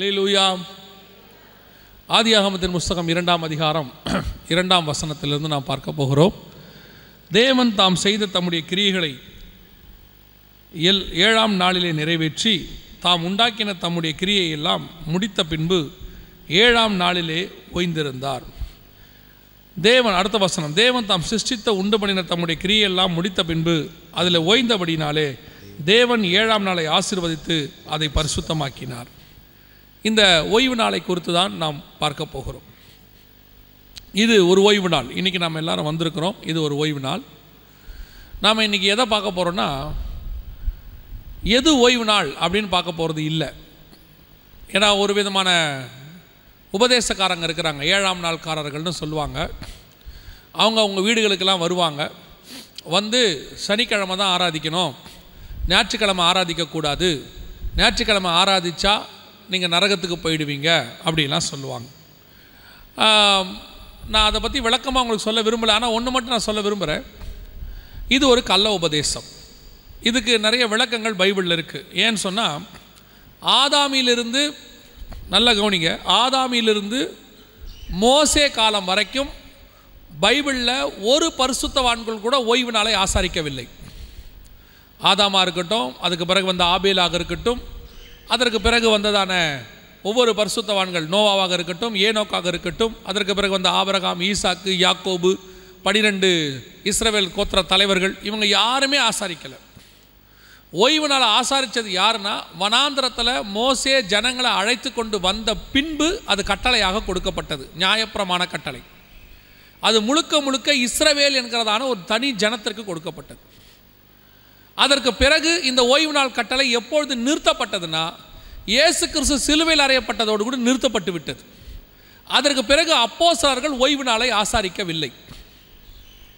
லூயா ஆதியாகமத்தின் புஸ்தகம் இரண்டாம் அதிகாரம் இரண்டாம் வசனத்திலிருந்து நாம் பார்க்க போகிறோம் தேவன் தாம் செய்த தம்முடைய கிரியைகளை எல் ஏழாம் நாளிலே நிறைவேற்றி தாம் உண்டாக்கின தம்முடைய கிரியை எல்லாம் முடித்த பின்பு ஏழாம் நாளிலே ஓய்ந்திருந்தார் தேவன் அடுத்த வசனம் தேவன் தாம் சிருஷ்டித்த உண்டு பண்ணின தம்முடைய கிரியையெல்லாம் முடித்த பின்பு அதில் ஓய்ந்தபடினாலே தேவன் ஏழாம் நாளை ஆசிர்வதித்து அதை பரிசுத்தமாக்கினார் இந்த ஓய்வு நாளை குறித்து தான் நாம் பார்க்க போகிறோம் இது ஒரு ஓய்வு நாள் இன்றைக்கி நாம் எல்லோரும் வந்திருக்கிறோம் இது ஒரு ஓய்வு நாள் நாம் இன்றைக்கி எதை பார்க்க போகிறோன்னா எது ஓய்வு நாள் அப்படின்னு பார்க்க போகிறது இல்லை ஏன்னா ஒரு விதமான உபதேசக்காரங்க இருக்கிறாங்க ஏழாம் நாள்காரர்கள்னு சொல்லுவாங்க அவங்க அவங்க வீடுகளுக்கெல்லாம் வருவாங்க வந்து சனிக்கிழமை தான் ஆராதிக்கணும் ஞாயிற்றுக்கிழமை ஆராதிக்கக்கூடாது ஞாயிற்றுக்கிழமை ஆராதித்தா நீங்கள் நரகத்துக்கு போயிடுவீங்க அப்படிலாம் சொல்லுவாங்க நான் அதை பற்றி விளக்கமாக உங்களுக்கு சொல்ல விரும்பலை ஆனால் ஒன்று மட்டும் நான் சொல்ல விரும்புகிறேன் இது ஒரு கள்ள உபதேசம் இதுக்கு நிறைய விளக்கங்கள் பைபிளில் இருக்குது ஏன்னு சொன்னால் ஆதாமியிலிருந்து நல்ல கவனிங்க ஆதாமியிலிருந்து மோசே காலம் வரைக்கும் பைபிளில் ஒரு பரிசுத்தவான்கள் கூட ஓய்வு நாளை ஆசாரிக்கவில்லை ஆதாமாக இருக்கட்டும் அதுக்கு பிறகு வந்த ஆபேலாக இருக்கட்டும் அதற்கு பிறகு வந்ததான ஒவ்வொரு பரிசுத்தவான்கள் நோவாவாக இருக்கட்டும் ஏனோக்காக இருக்கட்டும் அதற்கு பிறகு வந்த ஆபரகாம் ஈசாக்கு யாக்கோபு பனிரெண்டு இஸ்ரவேல் கோத்திர தலைவர்கள் இவங்க யாருமே ஆசாரிக்கலை ஓய்வு நாள் ஆசாரித்தது யாருன்னா வனாந்திரத்தில் மோசே ஜனங்களை அழைத்து கொண்டு வந்த பின்பு அது கட்டளையாக கொடுக்கப்பட்டது நியாயப்பிரமான கட்டளை அது முழுக்க முழுக்க இஸ்ரவேல் என்கிறதான ஒரு தனி ஜனத்திற்கு கொடுக்கப்பட்டது அதற்கு பிறகு இந்த ஓய்வு நாள் கட்டளை எப்பொழுது நிறுத்தப்பட்டதுன்னா இயேசு கிறிஸ்து சிலுவையில் அறையப்பட்டதோடு கூட நிறுத்தப்பட்டு விட்டது அதற்கு பிறகு அப்போசலர்கள் ஓய்வு நாளை ஆசாரிக்கவில்லை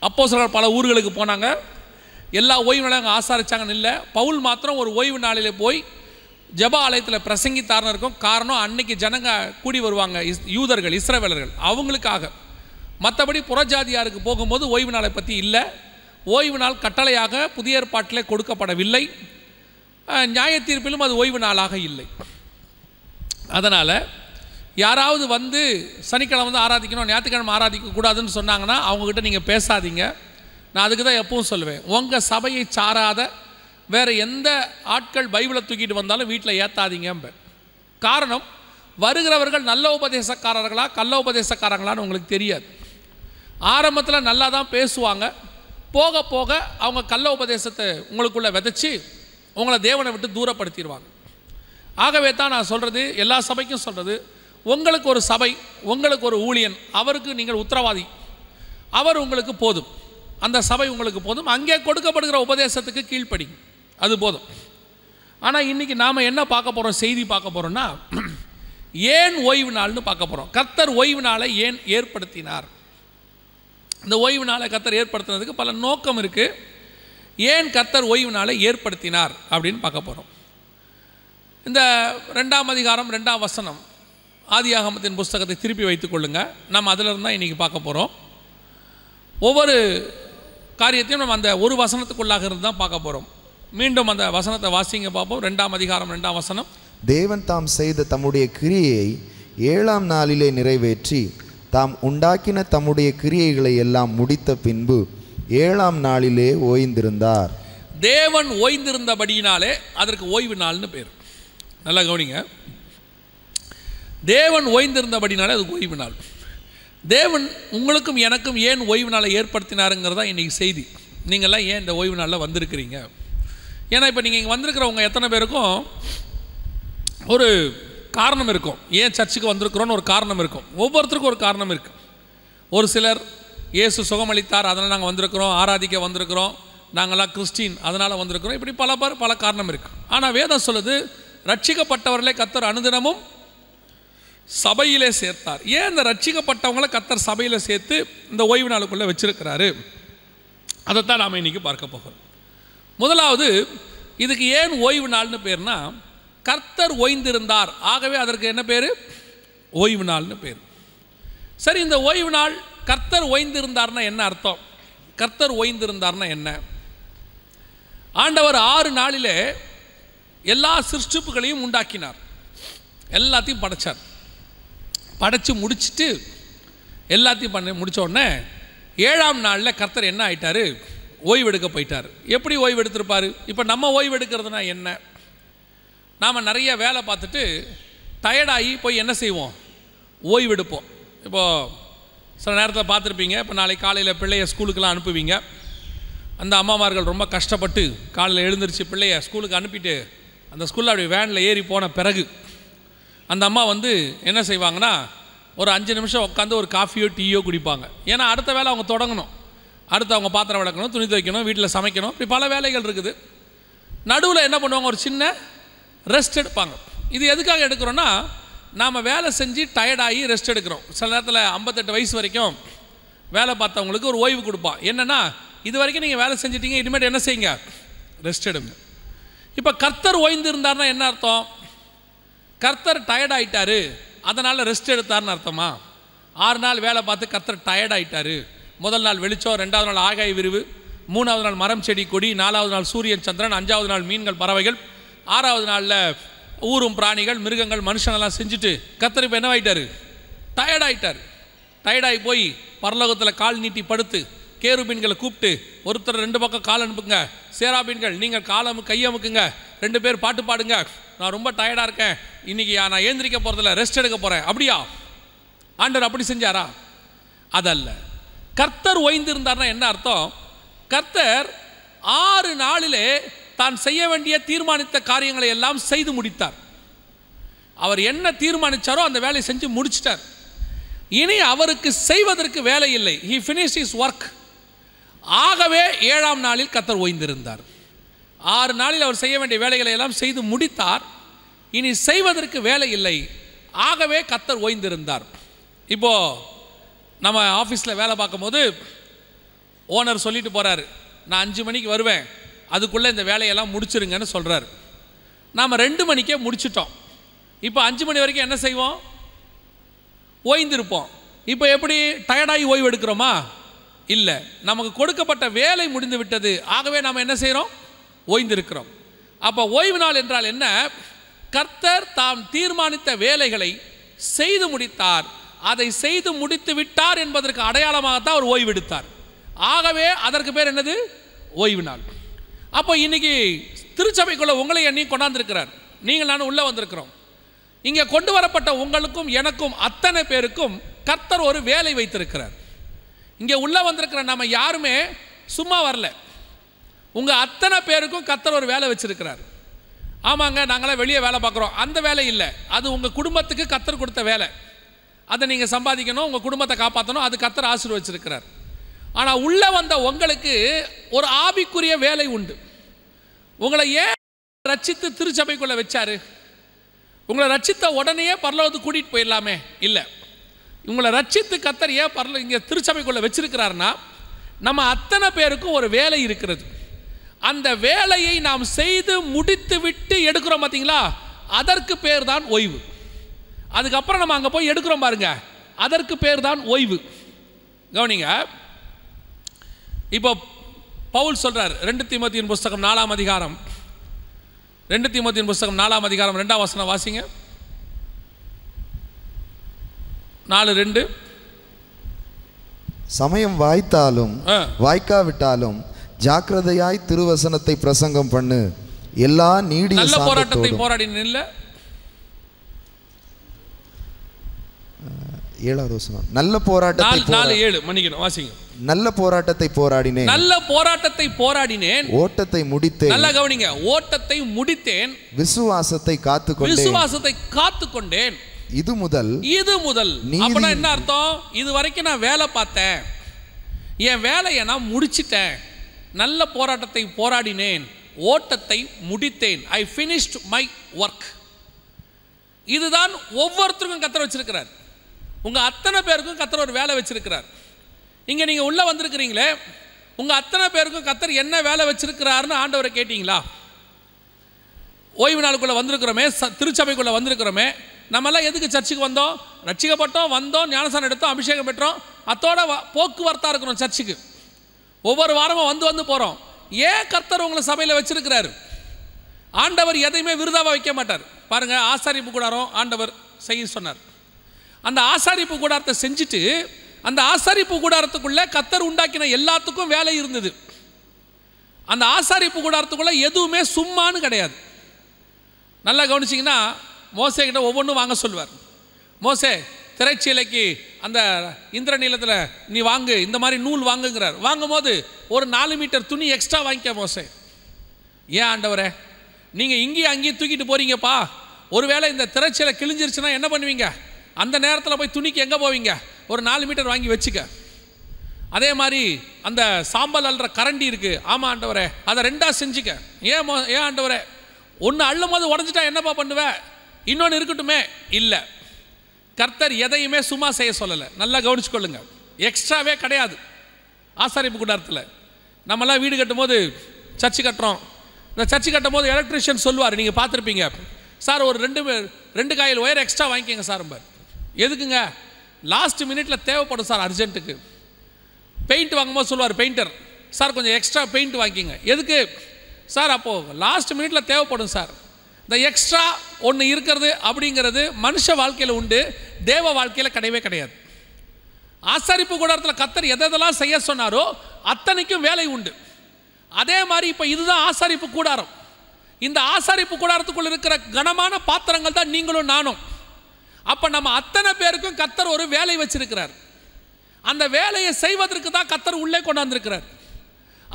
அப்போசலர் பல ஊர்களுக்கு போனாங்க எல்லா ஓய்வு நாளையும் ஆசாரிச்சாங்கன்னு இல்லை பவுல் மாத்திரம் ஒரு ஓய்வு நாளில் போய் ஜப ஆலயத்தில் பிரசங்கித்தார்னு இருக்கும் காரணம் அன்னைக்கு ஜனங்க கூடி வருவாங்க இஸ் யூதர்கள் இஸ்ரவேலர்கள் அவங்களுக்காக மற்றபடி புறஜாதியாருக்கு போகும்போது ஓய்வு நாளை பற்றி இல்லை ஓய்வு நாள் கட்டளையாக புதிய ஏற்பாட்டிலே கொடுக்கப்படவில்லை நியாய தீர்ப்பிலும் அது ஓய்வு நாளாக இல்லை அதனால் யாராவது வந்து சனிக்கிழமை வந்து ஆராதிக்கணும் ஞாயிற்றுக்கிழமை ஆராதிக்கக்கூடாதுன்னு சொன்னாங்கன்னா அவங்கக்கிட்ட நீங்கள் பேசாதீங்க நான் அதுக்கு தான் எப்பவும் சொல்லுவேன் உங்கள் சபையை சாராத வேறு எந்த ஆட்கள் பைபிளை தூக்கிட்டு வந்தாலும் வீட்டில் ஏற்றாதீங்க காரணம் வருகிறவர்கள் நல்ல உபதேசக்காரர்களா கள்ள உபதேசக்காரங்களான்னு உங்களுக்கு தெரியாது ஆரம்பத்தில் நல்லா தான் பேசுவாங்க போக போக அவங்க கள்ள உபதேசத்தை உங்களுக்குள்ளே விதைச்சி உங்களை தேவனை விட்டு தூரப்படுத்திடுவாங்க ஆகவே தான் நான் சொல்கிறது எல்லா சபைக்கும் சொல்கிறது உங்களுக்கு ஒரு சபை உங்களுக்கு ஒரு ஊழியன் அவருக்கு நீங்கள் உத்தரவாதி அவர் உங்களுக்கு போதும் அந்த சபை உங்களுக்கு போதும் அங்கே கொடுக்கப்படுகிற உபதேசத்துக்கு கீழ்ப்படி அது போதும் ஆனால் இன்றைக்கி நாம் என்ன பார்க்க போகிறோம் செய்தி பார்க்க போகிறோன்னா ஏன் ஓய்வு நாள்னு பார்க்க போகிறோம் கர்த்தர் ஓய்வு நாளை ஏன் ஏற்படுத்தினார் இந்த ஓய்வு நாளை கத்தர் ஏற்படுத்தினதுக்கு பல நோக்கம் இருக்குது ஏன் கத்தர் ஓய்வு நாளை ஏற்படுத்தினார் அப்படின்னு பார்க்க போகிறோம் இந்த ரெண்டாம் அதிகாரம் ரெண்டாம் வசனம் ஆதியாகமத்தின் புஸ்தகத்தை திருப்பி கொள்ளுங்கள் நம்ம அதில் தான் இன்றைக்கி பார்க்க போகிறோம் ஒவ்வொரு காரியத்தையும் நம்ம அந்த ஒரு வசனத்துக்குள்ளாக இருந்து தான் பார்க்க போகிறோம் மீண்டும் அந்த வசனத்தை வாசிங்க பார்ப்போம் ரெண்டாம் அதிகாரம் ரெண்டாம் வசனம் தேவன் தாம் செய்த தம்முடைய கிரியை ஏழாம் நாளிலே நிறைவேற்றி தாம் உண்டாக்கின தம்முடைய கிரியைகளை எல்லாம் முடித்த பின்பு ஏழாம் நாளிலே ஓய்ந்திருந்தார் தேவன் ஓய்ந்திருந்தபடியினாலே அதற்கு ஓய்வு நாள்னு பேர் நல்லா கவனிங்க தேவன் ஓய்ந்திருந்தபடினாலே அது ஓய்வு நாள் தேவன் உங்களுக்கும் எனக்கும் ஏன் ஓய்வு நாளை ஏற்படுத்தினாருங்கிறதா இன்றைக்கி செய்தி நீங்கள்லாம் ஏன் இந்த ஓய்வு நாளில் வந்திருக்கிறீங்க ஏன்னா இப்போ நீங்கள் இங்கே வந்திருக்கிறவங்க எத்தனை பேருக்கும் ஒரு காரணம் இருக்கும் ஏன் சர்ச்சுக்கு வந்திருக்கிறோன்னு ஒரு காரணம் இருக்கும் ஒவ்வொருத்தருக்கும் ஒரு காரணம் இருக்குது ஒரு சிலர் இயேசு சுகமளித்தார் அதனால் நாங்கள் வந்திருக்கிறோம் ஆராதிக்க வந்திருக்கிறோம் நாங்களாம் கிறிஸ்டின் அதனால் வந்திருக்கிறோம் இப்படி பல பேர் பல காரணம் இருக்குது ஆனால் வேதம் சொல்லுது ரட்சிக்கப்பட்டவர்களே கத்தர் அனுதினமும் சபையிலே சேர்த்தார் ஏன் இந்த ரட்சிக்கப்பட்டவங்களை கத்தர் சபையில் சேர்த்து இந்த ஓய்வு நாளுக்குள்ளே வச்சுருக்கிறாரு அதைத்தான் நாம் இன்றைக்கி பார்க்க போகிறோம் முதலாவது இதுக்கு ஏன் ஓய்வு நாள்னு பேர்னால் கர்த்தர் ஓய்ந்திருந்தார் ஆகவே அதற்கு என்ன பேர் ஓய்வு நாள்னு பேர் சரி இந்த ஓய்வு நாள் கர்த்தர் ஓய்ந்திருந்தார்னா என்ன அர்த்தம் கர்த்தர் ஓய்ந்திருந்தார்னா என்ன ஆண்டவர் ஆறு நாளிலே எல்லா சிருஷ்டிப்புகளையும் உண்டாக்கினார் எல்லாத்தையும் படைத்தார் படைச்சு முடிச்சுட்டு எல்லாத்தையும் பண்ண முடித்த உடனே ஏழாம் நாளில் கர்த்தர் என்ன ஆயிட்டார் ஓய்வெடுக்க போயிட்டார் எப்படி ஓய்வு எடுத்திருப்பார் இப்போ நம்ம ஓய்வு எடுக்கிறதுனா என்ன நாம் நிறைய வேலை பார்த்துட்டு டயர்டாகி போய் என்ன செய்வோம் ஓய்வெடுப்போம் இப்போது சில நேரத்தில் பார்த்துருப்பீங்க இப்போ நாளைக்கு காலையில் பிள்ளைய ஸ்கூலுக்கெலாம் அனுப்புவீங்க அந்த அம்மாமார்கள் ரொம்ப கஷ்டப்பட்டு காலையில் எழுந்திரிச்சு பிள்ளைய ஸ்கூலுக்கு அனுப்பிட்டு அந்த ஸ்கூலில் அப்படி வேனில் ஏறி போன பிறகு அந்த அம்மா வந்து என்ன செய்வாங்கன்னா ஒரு அஞ்சு நிமிஷம் உட்காந்து ஒரு காஃபியோ டீயோ குடிப்பாங்க ஏன்னா அடுத்த வேலை அவங்க தொடங்கணும் அடுத்து அவங்க பாத்திரம் விளக்கணும் துணி துவைக்கணும் வீட்டில் சமைக்கணும் இப்படி பல வேலைகள் இருக்குது நடுவில் என்ன பண்ணுவாங்க ஒரு சின்ன ரெஸ்ட் எடுப்பாங்க இது எதுக்காக எடுக்கிறோன்னா நாம் வேலை செஞ்சு டயர்டாகி ரெஸ்ட் எடுக்கிறோம் சில நேரத்தில் ஐம்பத்தெட்டு வயசு வரைக்கும் வேலை பார்த்தவங்களுக்கு ஒரு ஓய்வு கொடுப்பான் என்னென்னா இது வரைக்கும் நீங்கள் வேலை செஞ்சிட்டீங்க இனிமேல் என்ன செய்யுங்க ரெஸ்ட் எடுங்க இப்போ கர்த்தர் ஓய்ந்து இருந்தார்னா என்ன அர்த்தம் கர்த்தர் டயர்ட் ஆகிட்டாரு அதனால் ரெஸ்ட் எடுத்தார்னு அர்த்தமா ஆறு நாள் வேலை பார்த்து கர்த்தர் டயர்ட் ஆகிட்டாரு முதல் நாள் வெளிச்சம் ரெண்டாவது நாள் ஆகாய விரிவு மூணாவது நாள் மரம் செடி கொடி நாலாவது நாள் சூரியன் சந்திரன் அஞ்சாவது நாள் மீன்கள் பறவைகள் ஆறாவது நாளில் ஊரும் பிராணிகள் மிருகங்கள் மனுஷனெல்லாம் செஞ்சுட்டு கத்தர் இப்போ என்னவாயிட்டார் டயர்டாயிட்டார் டயர்டாகி போய் பரலோகத்தில் கால் நீட்டி படுத்து கேருபீன்களை கூப்பிட்டு ஒருத்தர் ரெண்டு பக்கம் கால் அனுப்புங்க சேராபீன்கள் நீங்கள் காலம் கையமுக்குங்க ரெண்டு பேர் பாட்டு பாடுங்க நான் ரொம்ப டயர்டாக இருக்கேன் இன்னைக்கு நான் ஏந்திரிக்க போகிறதில்ல ரெஸ்ட் எடுக்க போகிறேன் அப்படியா ஆண்டவர் அப்படி செஞ்சாரா அதல்ல கர்த்தர் ஓய்ந்திருந்தார்னா என்ன அர்த்தம் கர்த்தர் ஆறு நாளிலே தான் செய்ய வேண்டிய தீர்மானித்த காரியங்களை எல்லாம் செய்து முடித்தார் அவர் என்ன தீர்மானித்தாரோ அந்த வேலையை செஞ்சு முடிச்சிட்டார் இனி அவருக்கு செய்வதற்கு வேலை இல்லை ஹி ஃபினிஷ் இஸ் ஒர்க் ஆகவே ஏழாம் நாளில் கத்தர் ஓய்ந்திருந்தார் ஆறு நாளில் அவர் செய்ய வேண்டிய வேலைகளை எல்லாம் செய்து முடித்தார் இனி செய்வதற்கு வேலை இல்லை ஆகவே கத்தர் ஓய்ந்திருந்தார் இப்போ நம்ம ஆஃபீஸில் வேலை பார்க்கும்போது ஓனர் சொல்லிட்டு போகிறாரு நான் அஞ்சு மணிக்கு வருவேன் அதுக்குள்ளே இந்த வேலையெல்லாம் முடிச்சிருங்கன்னு சொல்கிறார் நாம் ரெண்டு மணிக்கே முடிச்சிட்டோம் இப்போ அஞ்சு மணி வரைக்கும் என்ன செய்வோம் ஓய்ந்திருப்போம் இப்போ எப்படி டயர்டாகி ஓய்வு எடுக்கிறோமா இல்லை நமக்கு கொடுக்கப்பட்ட வேலை முடிந்து விட்டது ஆகவே நாம் என்ன செய்கிறோம் ஓய்ந்திருக்கிறோம் அப்போ ஓய்வு நாள் என்றால் என்ன கர்த்தர் தாம் தீர்மானித்த வேலைகளை செய்து முடித்தார் அதை செய்து முடித்து விட்டார் என்பதற்கு அடையாளமாகத்தான் அவர் ஓய்வெடுத்தார் ஆகவே அதற்கு பேர் என்னது ஓய்வு நாள் அப்போ இன்றைக்கி திருச்சபைக்குள்ளே உங்களை என்னையும் கொண்டாந்துருக்கிறார் நீங்கள் நான் உள்ளே வந்திருக்கிறோம் இங்கே கொண்டு வரப்பட்ட உங்களுக்கும் எனக்கும் அத்தனை பேருக்கும் கர்த்தர் ஒரு வேலை வைத்திருக்கிறார் இங்கே உள்ளே வந்திருக்கிற நம்ம யாருமே சும்மா வரல உங்கள் அத்தனை பேருக்கும் கத்தர் ஒரு வேலை வச்சுருக்கிறார் ஆமாங்க நாங்களாம் வெளியே வேலை பார்க்குறோம் அந்த வேலை இல்லை அது உங்கள் குடும்பத்துக்கு கத்தர் கொடுத்த வேலை அதை நீங்கள் சம்பாதிக்கணும் உங்கள் குடும்பத்தை காப்பாற்றணும் அது கத்தர் ஆசீர்வச்சிருக்கிறார் ஆனால் உள்ளே வந்த உங்களுக்கு ஒரு ஆவிக்குரிய வேலை உண்டு உங்களை ஏன் ரச்சித்து திருச்சபைக்குள்ளே வச்சாரு உங்களை ரச்சித்த உடனேயே பரலோகத்துக்கு கூட்டிகிட்டு போயிடலாமே இல்லை உங்களை ரச்சித்து கத்தர் ஏன் பரல இங்கே திருச்சபைக்குள்ளே வச்சிருக்கிறாருன்னா நம்ம அத்தனை பேருக்கும் ஒரு வேலை இருக்கிறது அந்த வேலையை நாம் செய்து முடித்து விட்டு எடுக்கிறோம் பார்த்தீங்களா அதற்கு பேர் தான் ஓய்வு அதுக்கப்புறம் நம்ம அங்கே போய் எடுக்கிறோம் பாருங்க அதற்கு பேர் தான் ஓய்வு கவனிங்க இப்போ பவுல் சொல்கிறார் ரெண்டு திமுத்தியின் புஸ்தகம் நாலாம் அதிகாரம் ரெண்டு திமுத்தியின் புஸ்தகம் நாலாம் அதிகாரம் ரெண்டாம் வசனம் வாசிங்க நாலு ரெண்டு சமயம் வாய்த்தாலும் வாய்க்காவிட்டாலும் ஜாக்கிரதையாய் திருவசனத்தை பிரசங்கம் பண்ணு எல்லா நீடி நல்ல போராட்டத்தை போராடின இல்லை ஏழாவது வசனம் நல்ல போராட்டம் நாலு ஏழு மன்னிக்கணும் வாசிங்க நல்ல போராட்டத்தை போராடினேன் நல்ல போராட்டத்தை போராடினேன் ஓட்டத்தை முடித்தேன் நல்லா கவனிங்க ஓட்டத்தை முடித்தேன் விசுவாசத்தை காத்து விசுவாசத்தை காத்து கொண்டேன் இது முதல் இது முதல் அப்பனா என்ன அர்த்தம் இது வரைக்கும் நான் வேலை பார்த்தேன் என் வேலையை நான் முடிச்சிட்டேன் நல்ல போராட்டத்தை போராடினேன் ஓட்டத்தை முடித்தேன் ஐ ஃபினிஷ்ட் மை ஒர்க் இதுதான் ஒவ்வொருத்தருக்கும் கத்தர் வச்சிருக்கிறார் உங்கள் அத்தனை பேருக்கும் கத்தர் ஒரு வேலை வச்சிருக்கிறார் இங்க நீங்கள் உள்ளே வந்திருக்கிறீங்களே உங்கள் அத்தனை பேருக்கும் கத்தர் என்ன வேலை வச்சிருக்கிறாருன்னு ஆண்டவரை கேட்டிங்களா ஓய்வு நாளுக்குள்ளே வந்திருக்கிறோமே ச திருச்சபைக்குள்ளே வந்திருக்கிறோமே நம்மெல்லாம் எதுக்கு சர்ச்சுக்கு வந்தோம் ரட்சிக்கப்பட்டோம் வந்தோம் ஞானசானம் எடுத்தோம் அபிஷேகம் பெற்றோம் அத்தோட போக்குவரத்தாக இருக்கிறோம் சர்ச்சுக்கு ஒவ்வொரு வாரமும் வந்து வந்து போகிறோம் ஏன் கர்த்தர் உங்களை சபையில் வச்சிருக்கிறாரு ஆண்டவர் எதையுமே விருதாவாக வைக்க மாட்டார் பாருங்கள் ஆசாரிப்பு கூடாரம் ஆண்டவர் செய்ய சொன்னார் அந்த ஆசாரிப்பு கூடாரத்தை செஞ்சுட்டு அந்த ஆசாரிப்பு கூடாரத்துக்குள்ளே கத்தர் உண்டாக்கின எல்லாத்துக்கும் வேலை இருந்தது அந்த ஆசாரிப்பு கூடாரத்துக்குள்ளே எதுவுமே சும்மானு கிடையாது நல்லா கவனிச்சிங்கன்னா கிட்ட ஒவ்வொன்றும் வாங்க சொல்வார் மோசே திரைச்சீலைக்கு அந்த இந்திர நீளத்தில் நீ வாங்கு இந்த மாதிரி நூல் வாங்குங்கிறார் வாங்கும் போது ஒரு நாலு மீட்டர் துணி எக்ஸ்ட்ரா வாங்கிக்க மோசே ஏன் ஆண்டவரே நீங்கள் இங்கேயும் அங்கேயும் தூக்கிட்டு போகிறீங்கப்பா ஒருவேளை இந்த திரைச்சீலை கிழிஞ்சிருச்சுன்னா என்ன பண்ணுவீங்க அந்த நேரத்தில் போய் துணிக்கு எங்கே போவீங்க ஒரு நாலு மீட்டர் வாங்கி வச்சுக்க அதே மாதிரி அந்த சாம்பல் அல்ற கரண்டி இருக்குது ஆமாம் ஆண்டவரே அதை ரெண்டாக செஞ்சுக்க ஏன் மோ ஏன் ஆண்டவரே ஒன்று அள்ளும் போது உடஞ்சிட்டா என்னப்பா பண்ணுவேன் இன்னொன்று இருக்கட்டுமே இல்லை கர்த்தர் எதையுமே சும்மா செய்ய சொல்லலை நல்லா கவனிச்சுக்கொள்ளுங்க எக்ஸ்ட்ராவே கிடையாது ஆசாரிப்பு கூடாரத்தில் நம்மளாம் வீடு கட்டும் போது சர்ச்சு கட்டுறோம் இந்த சர்ச்சு கட்டும் போது எலக்ட்ரிஷியன் சொல்லுவார் நீங்கள் பார்த்துருப்பீங்க சார் ஒரு ரெண்டு ரெண்டு காயில் ஒயர் எக்ஸ்ட்ரா வாங்கிக்கோங்க சார் எதுக்குங்க லாஸ்ட் மினிட்ல தேவைப்படும் சார் அர்ஜென்ட்டுக்கு பெயிண்ட் வாங்கும்போது சொல்லுவார் பெயிண்டர் சார் கொஞ்சம் எக்ஸ்ட்ரா பெயிண்ட் வாங்கிங்க எதுக்கு சார் அப்போது லாஸ்ட் மினிட்ல தேவைப்படும் சார் இந்த எக்ஸ்ட்ரா ஒன்று இருக்கிறது அப்படிங்கிறது மனுஷ வாழ்க்கையில் உண்டு தேவ வாழ்க்கையில் கிடையவே கிடையாது ஆசரிப்பு கூடாரத்தில் கத்தர் எதெல்லாம் செய்ய சொன்னாரோ அத்தனைக்கும் வேலை உண்டு அதே மாதிரி இப்போ இதுதான் ஆசாரிப்பு கூடாரம் இந்த ஆசாரிப்பு கூடாரத்துக்குள்ள இருக்கிற கனமான பாத்திரங்கள் தான் நீங்களும் நானும் அப்போ நம்ம அத்தனை பேருக்கும் கத்தர் ஒரு வேலை வச்சிருக்கிறார் அந்த வேலையை செய்வதற்கு தான் கத்தர் உள்ளே கொண்டாந்துருக்கிறார்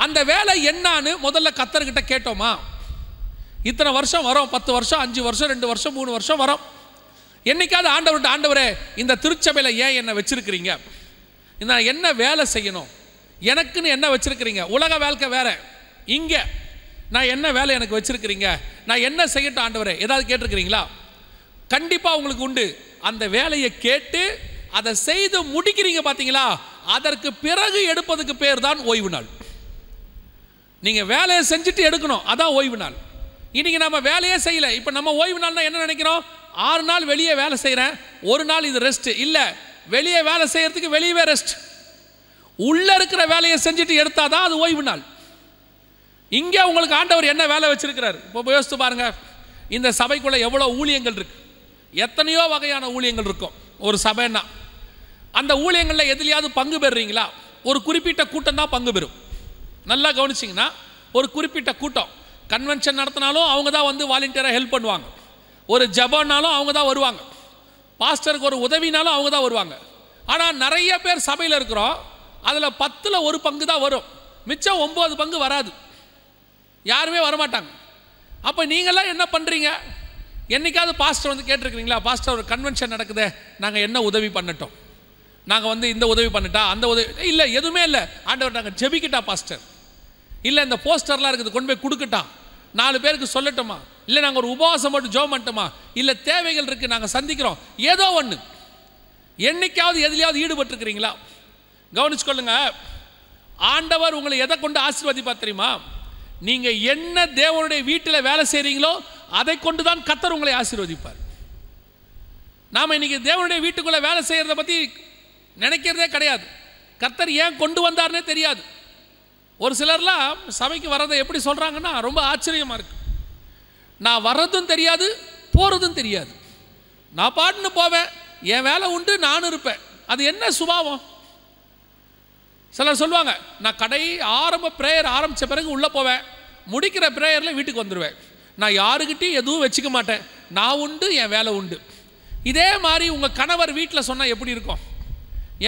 அந்த வேலை என்னான்னு முதல்ல கத்தர்கிட்ட கேட்டோமா இத்தனை வருஷம் வரும் பத்து வருஷம் அஞ்சு வருஷம் ரெண்டு வருஷம் மூணு வருஷம் வரும் என்னைக்காவது ஆண்டவர்கிட்ட ஆண்டவரே இந்த திருச்சபையில் ஏன் என்னை வச்சுருக்கிறீங்க இந்த என்ன வேலை செய்யணும் எனக்குன்னு என்ன வச்சிருக்கிறீங்க உலக வாழ்க்கை வேறு இங்கே நான் என்ன வேலை எனக்கு வச்சிருக்கிறீங்க நான் என்ன செய்யட்டும் ஆண்டவரே ஏதாவது கேட்டிருக்கிறீங்களா கண்டிப்பாக உங்களுக்கு உண்டு அந்த வேலையை கேட்டு அதை செய்து முடிக்கிறீங்க பார்த்தீங்களா அதற்கு பிறகு எடுப்பதுக்கு பேர் தான் ஓய்வு நாள் நீங்கள் வேலையை செஞ்சுட்டு எடுக்கணும் அதான் ஓய்வு நாள் இன்றைக்கி நம்ம வேலையே செய்யலை இப்போ நம்ம ஓய்வு நாள்னா என்ன நினைக்கிறோம் ஆறு நாள் வெளியே வேலை செய்கிறேன் ஒரு நாள் இது ரெஸ்ட்டு இல்லை வெளியே வேலை செய்கிறதுக்கு வெளியவே ரெஸ்ட் உள்ளே இருக்கிற வேலையை செஞ்சுட்டு எடுத்தால் தான் அது ஓய்வு நாள் இங்கே உங்களுக்கு ஆண்டவர் என்ன வேலை வச்சுருக்கிறார் இப்போ யோசித்து பாருங்கள் இந்த சபைக்குள்ளே எவ்வளோ ஊழியங்கள் இருக்குது எத்தனையோ வகையான ஊழியங்கள் இருக்கும் ஒரு சபைனா அந்த ஊழியங்களில் எதுலையாவது பங்கு பெறுறீங்களா ஒரு குறிப்பிட்ட கூட்டம் தான் பங்கு பெறும் நல்லா கவனிச்சிங்கன்னா ஒரு குறிப்பிட்ட கூட்டம் கன்வென்ஷன் நடத்தினாலும் அவங்க தான் வந்து வாலண்டியராக ஹெல்ப் பண்ணுவாங்க ஒரு ஜபம்னாலும் அவங்க தான் வருவாங்க பாஸ்டருக்கு ஒரு உதவினாலும் அவங்க தான் வருவாங்க ஆனால் நிறைய பேர் சபையில் இருக்கிறோம் அதில் பத்தில் ஒரு பங்கு தான் வரும் மிச்சம் ஒம்பது பங்கு வராது யாருமே வரமாட்டாங்க அப்போ நீங்களாம் என்ன பண்ணுறீங்க என்றைக்காவது பாஸ்டர் வந்து கேட்டிருக்கிறீங்களா பாஸ்டர் ஒரு கன்வென்ஷன் நடக்குது நாங்கள் என்ன உதவி பண்ணட்டோம் நாங்கள் வந்து இந்த உதவி பண்ணிட்டா அந்த உதவி இல்லை எதுவுமே இல்லை ஆண்டவர் நாங்கள் ஜெபிக்கிட்டா பாஸ்டர் இல்லை இந்த போஸ்டர்லாம் இருக்குது கொண்டு போய் கொடுக்கட்டா நாலு பேருக்கு சொல்லட்டுமா இல்லை நாங்கள் ஒரு உபவாசம் மட்டும் ஜோ பண்ணிட்டோமா இல்லை தேவைகள் இருக்குது நாங்கள் சந்திக்கிறோம் ஏதோ ஒன்று என்னைக்காவது எதுலையாவது ஈடுபட்டுருக்கிறீங்களா கவனிச்சுக்கொள்ளுங்க ஆண்டவர் உங்களை எதை கொண்டு ஆசீர்வதிப்பா தெரியுமா நீங்கள் என்ன தேவனுடைய வீட்டில் வேலை செய்கிறீங்களோ அதை கொண்டு தான் கத்தர் உங்களை ஆசீர்வதிப்பார் நாம் இன்றைக்கி தேவனுடைய வீட்டுக்குள்ளே வேலை செய்கிறத பற்றி நினைக்கிறதே கிடையாது கத்தர் ஏன் கொண்டு வந்தார்னே தெரியாது ஒரு சிலர்லாம் சபைக்கு வர்றதை எப்படி சொல்கிறாங்கன்னா ரொம்ப ஆச்சரியமாக இருக்குது நான் வர்றதும் தெரியாது போகிறதும் தெரியாது நான் பாட்டுன்னு போவேன் என் வேலை உண்டு நானும் இருப்பேன் அது என்ன சுபாவம் சிலர் சொல்லுவாங்க நான் கடை ஆரம்ப ப்ரேயர் ஆரம்பித்த பிறகு உள்ளே போவேன் முடிக்கிற ப்ரேயரில் வீட்டுக்கு வந்துடுவேன் நான் யாருக்கிட்டையும் எதுவும் வச்சுக்க மாட்டேன் நான் உண்டு என் வேலை உண்டு இதே மாதிரி உங்கள் கணவர் வீட்டில் சொன்னால் எப்படி இருக்கும்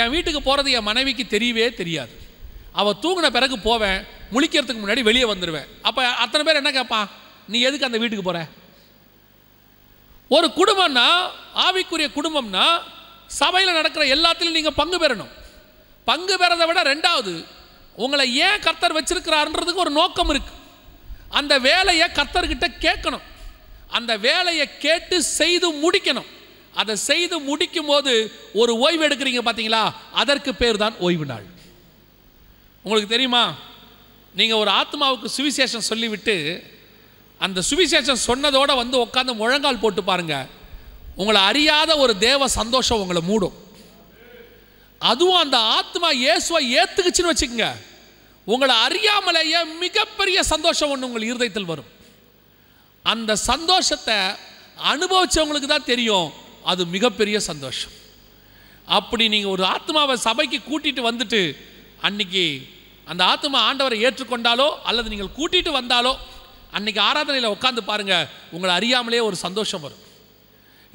என் வீட்டுக்கு போகிறது என் மனைவிக்கு தெரியவே தெரியாது அவள் தூங்கின பிறகு போவேன் முழிக்கிறதுக்கு முன்னாடி வெளியே வந்துடுவேன் அப்போ அத்தனை பேர் என்ன கேட்பான் நீ எதுக்கு அந்த வீட்டுக்கு போகிற ஒரு குடும்பம்னா ஆவிக்குரிய குடும்பம்னா சபையில் நடக்கிற எல்லாத்திலும் நீங்கள் பங்கு பெறணும் பங்கு பெறதை விட ரெண்டாவது உங்களை ஏன் கர்த்தர் வச்சிருக்கிறாருன்றதுக்கு ஒரு நோக்கம் இருக்குது அந்த வேலையை கர்த்தர்கிட்ட கேட்கணும் அந்த வேலையை கேட்டு செய்து முடிக்கணும் அதை செய்து முடிக்கும் போது ஒரு ஓய்வு எடுக்கிறீங்க பார்த்தீங்களா அதற்கு பேர் தான் ஓய்வு நாள் உங்களுக்கு தெரியுமா நீங்கள் ஒரு ஆத்மாவுக்கு சுவிசேஷம் சொல்லிவிட்டு அந்த சுவிசேஷம் சொன்னதோடு வந்து உட்காந்து முழங்கால் போட்டு பாருங்கள் உங்களை அறியாத ஒரு தேவ சந்தோஷம் உங்களை மூடும் அதுவும் அந்த ஆத்மா இயேசுவை ஏற்றுக்குச்சுன்னு வச்சுக்கோங்க உங்களை அறியாமலேயே மிகப்பெரிய சந்தோஷம் ஒன்று உங்கள் இருதயத்தில் வரும் அந்த சந்தோஷத்தை அனுபவித்தவங்களுக்கு தான் தெரியும் அது மிகப்பெரிய சந்தோஷம் அப்படி நீங்கள் ஒரு ஆத்மாவை சபைக்கு கூட்டிகிட்டு வந்துட்டு அன்னைக்கு அந்த ஆத்மா ஆண்டவரை ஏற்றுக்கொண்டாலோ அல்லது நீங்கள் கூட்டிகிட்டு வந்தாலோ அன்னைக்கு ஆராதனையில் உட்காந்து பாருங்கள் உங்களை அறியாமலே ஒரு சந்தோஷம் வரும்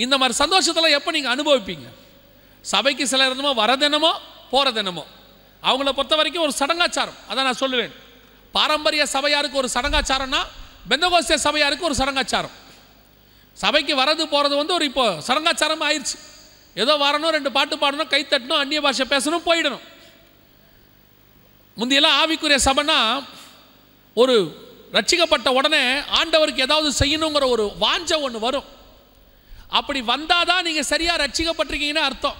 இந்த மாதிரி சந்தோஷத்தெல்லாம் எப்போ நீங்கள் அனுபவிப்பீங்க சபைக்கு சில இருந்தமோ வரதினமோ போகிறதென்னமோ அவங்கள பொறுத்த வரைக்கும் ஒரு சடங்காச்சாரம் அதான் நான் சொல்லுவேன் பாரம்பரிய சபையாருக்கு ஒரு சடங்காச்சாரம்னா பெந்தகோசிய சபையாருக்கு ஒரு சடங்காச்சாரம் சபைக்கு வரது போகிறது வந்து ஒரு இப்போ சடங்காச்சாரம் ஆயிடுச்சு ஏதோ வரணும் ரெண்டு பாட்டு பாடணும் கை தட்டணும் அந்நிய பாஷை பேசணும் போயிடணும் முந்தையெல்லாம் ஆவிக்குரிய சபைனா ஒரு ரட்சிக்கப்பட்ட உடனே ஆண்டவருக்கு ஏதாவது செய்யணுங்கிற ஒரு வாஞ்ச ஒன்று வரும் அப்படி வந்தால் தான் நீங்கள் சரியாக ரட்சிக்கப்பட்டிருக்கீங்கன்னு அர்த்தம்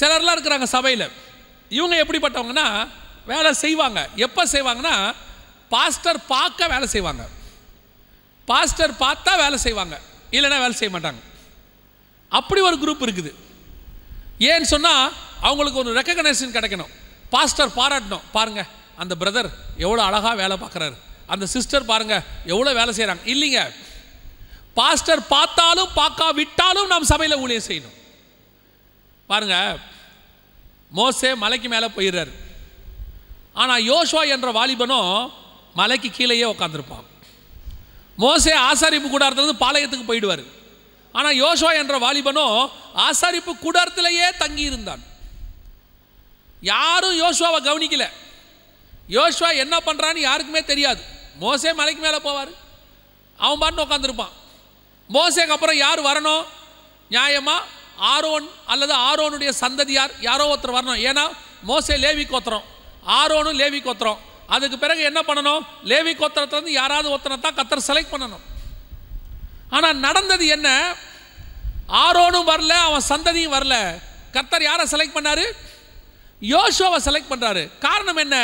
சிலர்லாம் இருக்கிறாங்க சபையில் இவங்க எப்படிப்பட்டவங்கன்னா வேலை செய்வாங்க எப்போ செய்வாங்கன்னா பாஸ்டர் பார்க்க வேலை செய்வாங்க பாஸ்டர் பார்த்தா வேலை செய்வாங்க இல்லைன்னா வேலை செய்ய மாட்டாங்க அப்படி ஒரு குரூப் இருக்குது ஏன்னு சொன்னால் அவங்களுக்கு ஒரு ரெக்கக்னைசேஷன் கிடைக்கணும் பாஸ்டர் பாராட்டணும் பாருங்கள் அந்த பிரதர் எவ்வளோ அழகாக வேலை பார்க்குறாரு அந்த சிஸ்டர் பாருங்கள் எவ்வளோ வேலை செய்கிறாங்க இல்லைங்க பாஸ்டர் பார்த்தாலும் பார்க்கா விட்டாலும் நாம் சபையில் ஊழியம் செய்யணும் பாருங்க மோசே மலைக்கு மேலே போயிடுறார் ஆனால் யோசுவா என்ற வாலிபனும் மலைக்கு கீழேயே உட்காந்துருப்பான் மோசே ஆசாரிப்பு கூடாரத்துலேருந்து பாளையத்துக்கு போயிடுவார் ஆனால் யோசுவா என்ற வாலிபனும் ஆசாரிப்பு கூடாரத்திலேயே தங்கி இருந்தான் யாரும் யோசுவாவை கவனிக்கல யோசுவா என்ன பண்ணுறான்னு யாருக்குமே தெரியாது மோசே மலைக்கு மேலே போவார் அவன் பாட்டு உட்காந்துருப்பான் மோசேக்கு அப்புறம் யார் வரணும் நியாயமாக ஆரோன் அல்லது ஆரோனுடைய சந்ததியார் யாரோ ஒருத்தர் வரணும் ஏன்னா மோசே லேவி கோத்திரம் ஆரோனும் லேவி கோத்திரம் அதுக்கு பிறகு என்ன பண்ணணும் லேவி கோத்திரத்துலேருந்து யாராவது ஒருத்தனை தான் கத்தர் செலக்ட் பண்ணணும் ஆனால் நடந்தது என்ன ஆரோனும் வரல அவன் சந்ததியும் வரல கத்தர் யாரை செலக்ட் பண்ணார் யோசோவை செலக்ட் பண்ணுறாரு காரணம் என்ன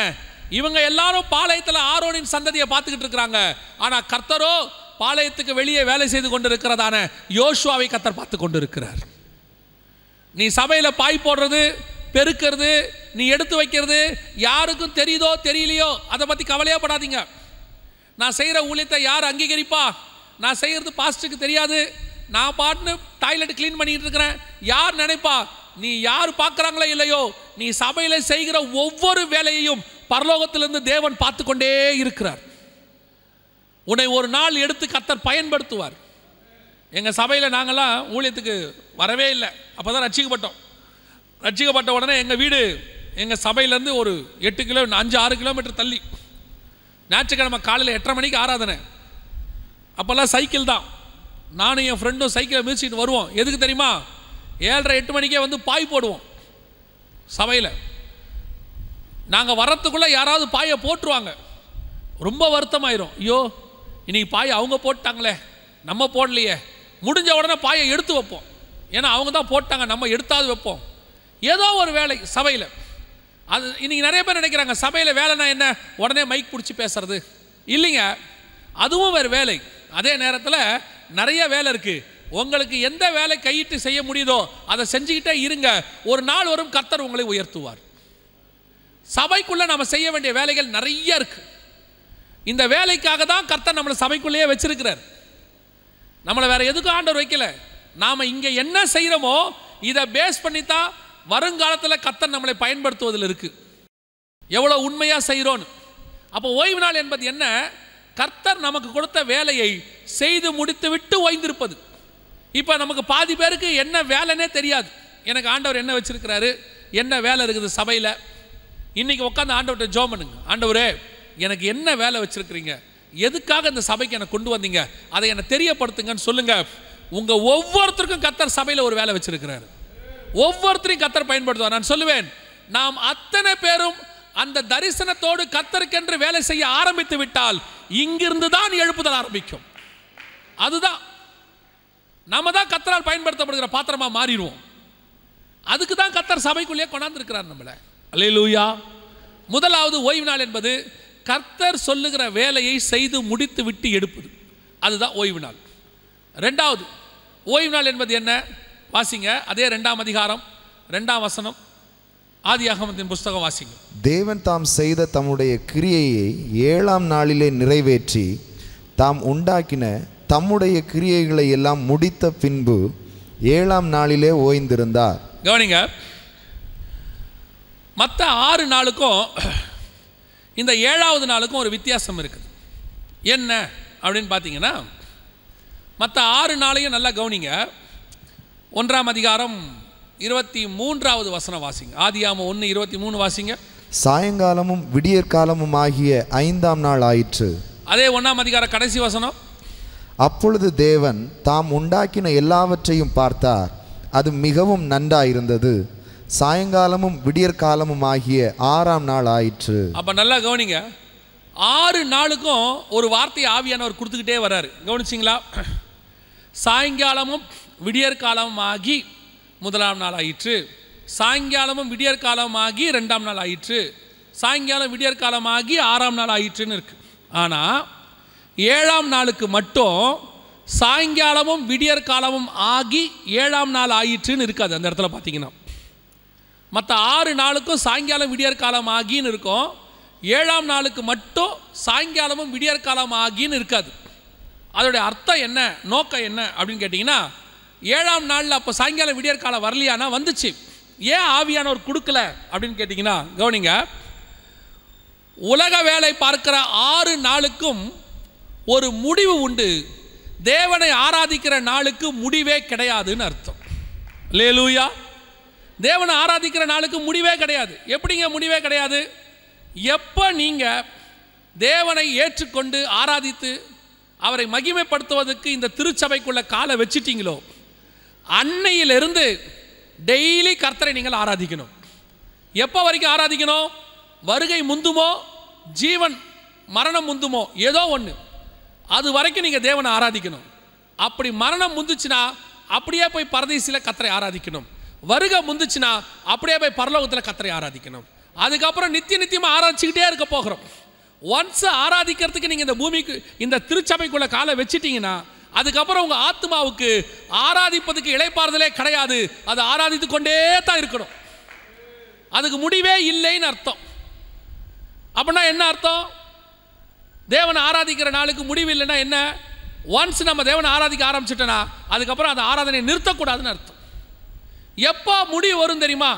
இவங்க எல்லாரும் பாளையத்தில் ஆரோனின் சந்ததியை பார்த்துக்கிட்டு இருக்கிறாங்க ஆனால் கர்த்தரோ பாளையத்துக்கு வெளியே வேலை செய்து கொண்டிருக்கிறதான யோசுவாவை கத்தர் பார்த்து கொண்டிருக்கிறார் நீ சபையில் பாய் போடுறது பெருக்கிறது நீ எடுத்து வைக்கிறது யாருக்கும் தெரியுதோ தெரியலையோ அதை பற்றி கவலையே படாதீங்க நான் செய்கிற ஊழியத்தை யார் அங்கீகரிப்பா நான் செய்கிறது பாஸ்டுக்கு தெரியாது நான் பாட்டு டாய்லெட் க்ளீன் பண்ணிக்கிட்டு இருக்கிறேன் யார் நினைப்பா நீ யார் பார்க்குறாங்களோ இல்லையோ நீ சபையில் செய்கிற ஒவ்வொரு வேலையையும் பரலோகத்திலிருந்து தேவன் பார்த்து கொண்டே இருக்கிறார் உன்னை ஒரு நாள் எடுத்து கத்தர் பயன்படுத்துவார் எங்கள் சபையில் நாங்கள்லாம் ஊழியத்துக்கு வரவே இல்லை அப்போ தான் ரட்சிக்கப்பட்டோம் ரட்சிக்கப்பட்ட உடனே எங்கள் வீடு எங்கள் சபையிலேருந்து ஒரு எட்டு கிலோ அஞ்சு ஆறு கிலோமீட்டர் தள்ளி ஞாயிற்றுக்கிழமை காலையில் எட்டரை மணிக்கு ஆராதனை அப்போல்லாம் சைக்கிள் தான் நானும் என் ஃப்ரெண்டும் சைக்கிளை மிதிச்சுட்டு வருவோம் எதுக்கு தெரியுமா ஏழரை எட்டு மணிக்கே வந்து பாய் போடுவோம் சபையில் நாங்கள் வரத்துக்குள்ளே யாராவது பாயை போட்டுருவாங்க ரொம்ப வருத்தமாயிரும் ஐயோ இன்றைக்கி பாய் அவங்க போட்டாங்களே நம்ம போடலையே முடிஞ்ச உடனே பாயை எடுத்து வைப்போம் ஏன்னா அவங்க தான் போட்டாங்க நம்ம எடுத்தாவது வைப்போம் ஏதோ ஒரு வேலை சபையில் அது இன்றைக்கி நிறைய பேர் நினைக்கிறாங்க சபையில் வேலைனா என்ன உடனே மைக் பிடிச்சி பேசுறது இல்லைங்க அதுவும் வேறு வேலை அதே நேரத்தில் நிறைய வேலை இருக்குது உங்களுக்கு எந்த வேலை கையிட்டு செய்ய முடியுதோ அதை செஞ்சுக்கிட்டே இருங்க ஒரு நாள் வரும் கத்தர் உங்களை உயர்த்துவார் சபைக்குள்ளே நம்ம செய்ய வேண்டிய வேலைகள் நிறைய இருக்குது இந்த வேலைக்காக தான் கர்த்தர் நம்மளை சபைக்குள்ளேயே வச்சிருக்கிறார் நம்மளை வேற எதுக்கும் ஆண்டவர் வைக்கல நாம் இங்கே என்ன செய்கிறோமோ இதை பேஸ் பண்ணி தான் வருங்காலத்தில் கத்தன் நம்மளை பயன்படுத்துவதில் இருக்குது எவ்வளோ உண்மையாக செய்கிறோன்னு அப்போ ஓய்வு நாள் என்பது என்ன கர்த்தர் நமக்கு கொடுத்த வேலையை செய்து முடித்து விட்டு ஓய்ந்திருப்பது இப்போ நமக்கு பாதி பேருக்கு என்ன வேலைன்னே தெரியாது எனக்கு ஆண்டவர் என்ன வச்சுருக்கிறாரு என்ன வேலை இருக்குது சபையில் இன்றைக்கி உட்காந்து ஆண்டவர்கிட்ட ஜோ பண்ணுங்க ஆண்டவரே எனக்கு என்ன வேலை வச்சுருக்கிறீங்க எதுக்காக இந்த சபைக்கு என்னை கொண்டு வந்தீங்க அதை என்னை தெரியப்படுத்துங்கன்னு சொல்லுங்க உங்க ஒவ்வொருத்தருக்கும் கத்தர் சபையில் ஒரு வேலை வச்சிருக்கிறாரு ஒவ்வொருத்தரையும் கத்தர் பயன்படுத்துவார் நான் சொல்லுவேன் நாம் அத்தனை பேரும் அந்த தரிசனத்தோடு கத்தருக்கென்று வேலை செய்ய ஆரம்பித்து விட்டால் இங்கிருந்து தான் எழுப்புதல் ஆரம்பிக்கும் அதுதான் நம்ம தான் கத்தரால் பயன்படுத்தப்படுகிற பாத்திரமா மாறிடுவோம் அதுக்கு தான் கத்தர் சபைக்குள்ளேயே கொண்டாந்துருக்கிறார் நம்மளை அலையிலூயா முதலாவது ஓய்வு நாள் என்பது கர்த்தர் சொல்லுகிற வேலையை செய்து முடித்து விட்டு எடுப்பது அதுதான் ஓய்வு நாள் ரெண்டாவது ஓய்வு நாள் என்பது என்ன வாசிங்க அதே ரெண்டாம் அதிகாரம் ரெண்டாம் வசனம் ஆதியாகமத்தின் புஸ்தகம் வாசிங்க தேவன் தாம் செய்த தம்முடைய கிரியையை ஏழாம் நாளிலே நிறைவேற்றி தாம் உண்டாக்கின தம்முடைய கிரியைகளை எல்லாம் முடித்த பின்பு ஏழாம் நாளிலே ஓய்ந்திருந்தார் கவனிங்க மற்ற ஆறு நாளுக்கும் இந்த ஏழாவது நாளுக்கும் ஒரு வித்தியாசம் இருக்குது என்ன அப்படின்னு பார்த்தீங்கன்னா மற்ற ஆறு நாளையும் நல்லா கவனிங்க ஒன்றாம் அதிகாரம் இருபத்தி மூன்றாவது வசனம் வாசிங்க ஆதியாம ஒன்று இருபத்தி மூணு வாசிங்க சாயங்காலமும் விடியற்காலமும் ஆகிய ஐந்தாம் நாள் ஆயிற்று அதே ஒன்றாம் அதிகார கடைசி வசனம் அப்பொழுது தேவன் தாம் உண்டாக்கின எல்லாவற்றையும் பார்த்தார் அது மிகவும் நன்றாயிருந்தது சாயங்காலமும் விடியற் காலமும் ஆகிய ஆறாம் நாள் ஆயிற்று அப்ப நல்லா கவனிங்க ஆறு நாளுக்கும் ஒரு வார்த்தை ஆவியானவர் கொடுத்துக்கிட்டே வர்றாரு கவனிச்சிங்களா சாயங்காலமும் விடியற் காலமும் ஆகி முதலாம் நாள் ஆயிற்று சாயங்காலமும் விடியற் காலம் ஆகி ரெண்டாம் நாள் ஆயிற்று சாயங்காலம் விடியற் காலம் ஆகி ஆறாம் நாள் ஆயிற்றுன்னு இருக்கு ஆனால் ஏழாம் நாளுக்கு மட்டும் சாயங்காலமும் விடியற் காலமும் ஆகி ஏழாம் நாள் ஆயிற்றுன்னு இருக்காது அந்த இடத்துல பார்த்தீங்கன்னா மற்ற ஆறு நாளுக்கும் சாயங்காலம் விடியற்காலம் ஆகின்னு இருக்கும் ஏழாம் நாளுக்கு மட்டும் சாயங்காலமும் விடியற்காலம் ஆகின்னு இருக்காது அதோடைய அர்த்தம் என்ன நோக்கம் என்ன அப்படின்னு கேட்டிங்கன்னா ஏழாம் நாளில் அப்போ சாயங்காலம் விடியற்காலம் வரலையானா வந்துச்சு ஏன் ஆவியானவர் கொடுக்கல அப்படின்னு கேட்டிங்கன்னா கவனிங்க உலக வேலை பார்க்கிற ஆறு நாளுக்கும் ஒரு முடிவு உண்டு தேவனை ஆராதிக்கிற நாளுக்கு முடிவே கிடையாதுன்னு அர்த்தம் லேலூயா தேவனை ஆராதிக்கிற நாளுக்கு முடிவே கிடையாது எப்படிங்க முடிவே கிடையாது எப்போ நீங்கள் தேவனை ஏற்றுக்கொண்டு ஆராதித்து அவரை மகிமைப்படுத்துவதற்கு இந்த திருச்சபைக்குள்ள காலை வச்சிட்டீங்களோ அன்னையிலிருந்து டெய்லி கர்த்தரை நீங்கள் ஆராதிக்கணும் எப்போ வரைக்கும் ஆராதிக்கணும் வருகை முந்துமோ ஜீவன் மரணம் முந்துமோ ஏதோ ஒன்று அது வரைக்கும் நீங்கள் தேவனை ஆராதிக்கணும் அப்படி மரணம் முந்துச்சுன்னா அப்படியே போய் பரதேசியில் கத்தரை ஆராதிக்கணும் வருகை முந்துச்சுன்னா அப்படியே போய் பரலோகத்தில் கத்தரை ஆராதிக்கணும் அதுக்கப்புறம் நித்திய நித்தியமாக ஆராதிச்சுக்கிட்டே இருக்க போகிறோம் ஒன்ஸ் ஆராதிக்கிறதுக்கு நீங்கள் இந்த பூமிக்கு இந்த திருச்சபைக்குள்ள காலை வச்சிட்டிங்கன்னா அதுக்கப்புறம் உங்கள் ஆத்மாவுக்கு ஆராதிப்பதுக்கு இழைப்பாறுதலே கிடையாது அதை ஆராதித்து கொண்டே தான் இருக்கணும் அதுக்கு முடிவே இல்லைன்னு அர்த்தம் அப்படின்னா என்ன அர்த்தம் தேவனை ஆராதிக்கிற நாளுக்கு முடிவு இல்லைன்னா என்ன ஒன்ஸ் நம்ம தேவனை ஆராதிக்க ஆரம்பிச்சிட்டோன்னா அதுக்கப்புறம் அந்த ஆராதனை நிறுத்தக்கூடாதுன்னு அர்த்தம் எப்போ முடிவு வரும் தெரியுமா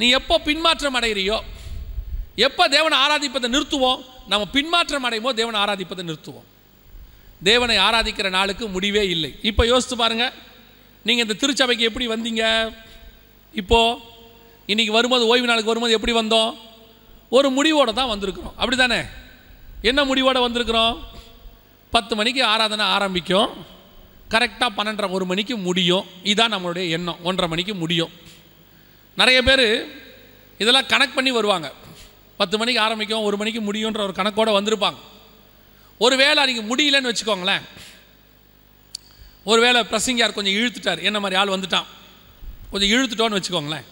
நீ எப்போ பின்மாற்றம் அடைகிறியோ எப்போ தேவனை ஆராதிப்பதை நிறுத்துவோம் நம்ம பின்மாற்றம் அடையுமோ தேவனை ஆராதிப்பதை நிறுத்துவோம் தேவனை ஆராதிக்கிற நாளுக்கு முடிவே இல்லை இப்போ யோசித்து பாருங்கள் நீங்கள் இந்த திருச்சபைக்கு எப்படி வந்தீங்க இப்போது இன்றைக்கி வரும்போது ஓய்வு நாளுக்கு வரும்போது எப்படி வந்தோம் ஒரு முடிவோடு தான் வந்திருக்கிறோம் அப்படி தானே என்ன முடிவோடு வந்திருக்கிறோம் பத்து மணிக்கு ஆராதனை ஆரம்பிக்கும் கரெக்டாக பன்னெண்டரை ஒரு மணிக்கு முடியும் இதுதான் நம்மளுடைய எண்ணம் ஒன்றரை மணிக்கு முடியும் நிறைய பேர் இதெல்லாம் கனெக்ட் பண்ணி வருவாங்க பத்து மணிக்கு ஆரம்பிக்கும் ஒரு மணிக்கு முடியுன்ற ஒரு கணக்கோடு வந்திருப்பாங்க ஒரு வேளை அன்றைக்கி முடியலன்னு வச்சுக்கோங்களேன் ஒரு வேளை யார் கொஞ்சம் இழுத்துட்டார் என்ன மாதிரி ஆள் வந்துட்டான் கொஞ்சம் இழுத்துட்டோன்னு வச்சுக்கோங்களேன்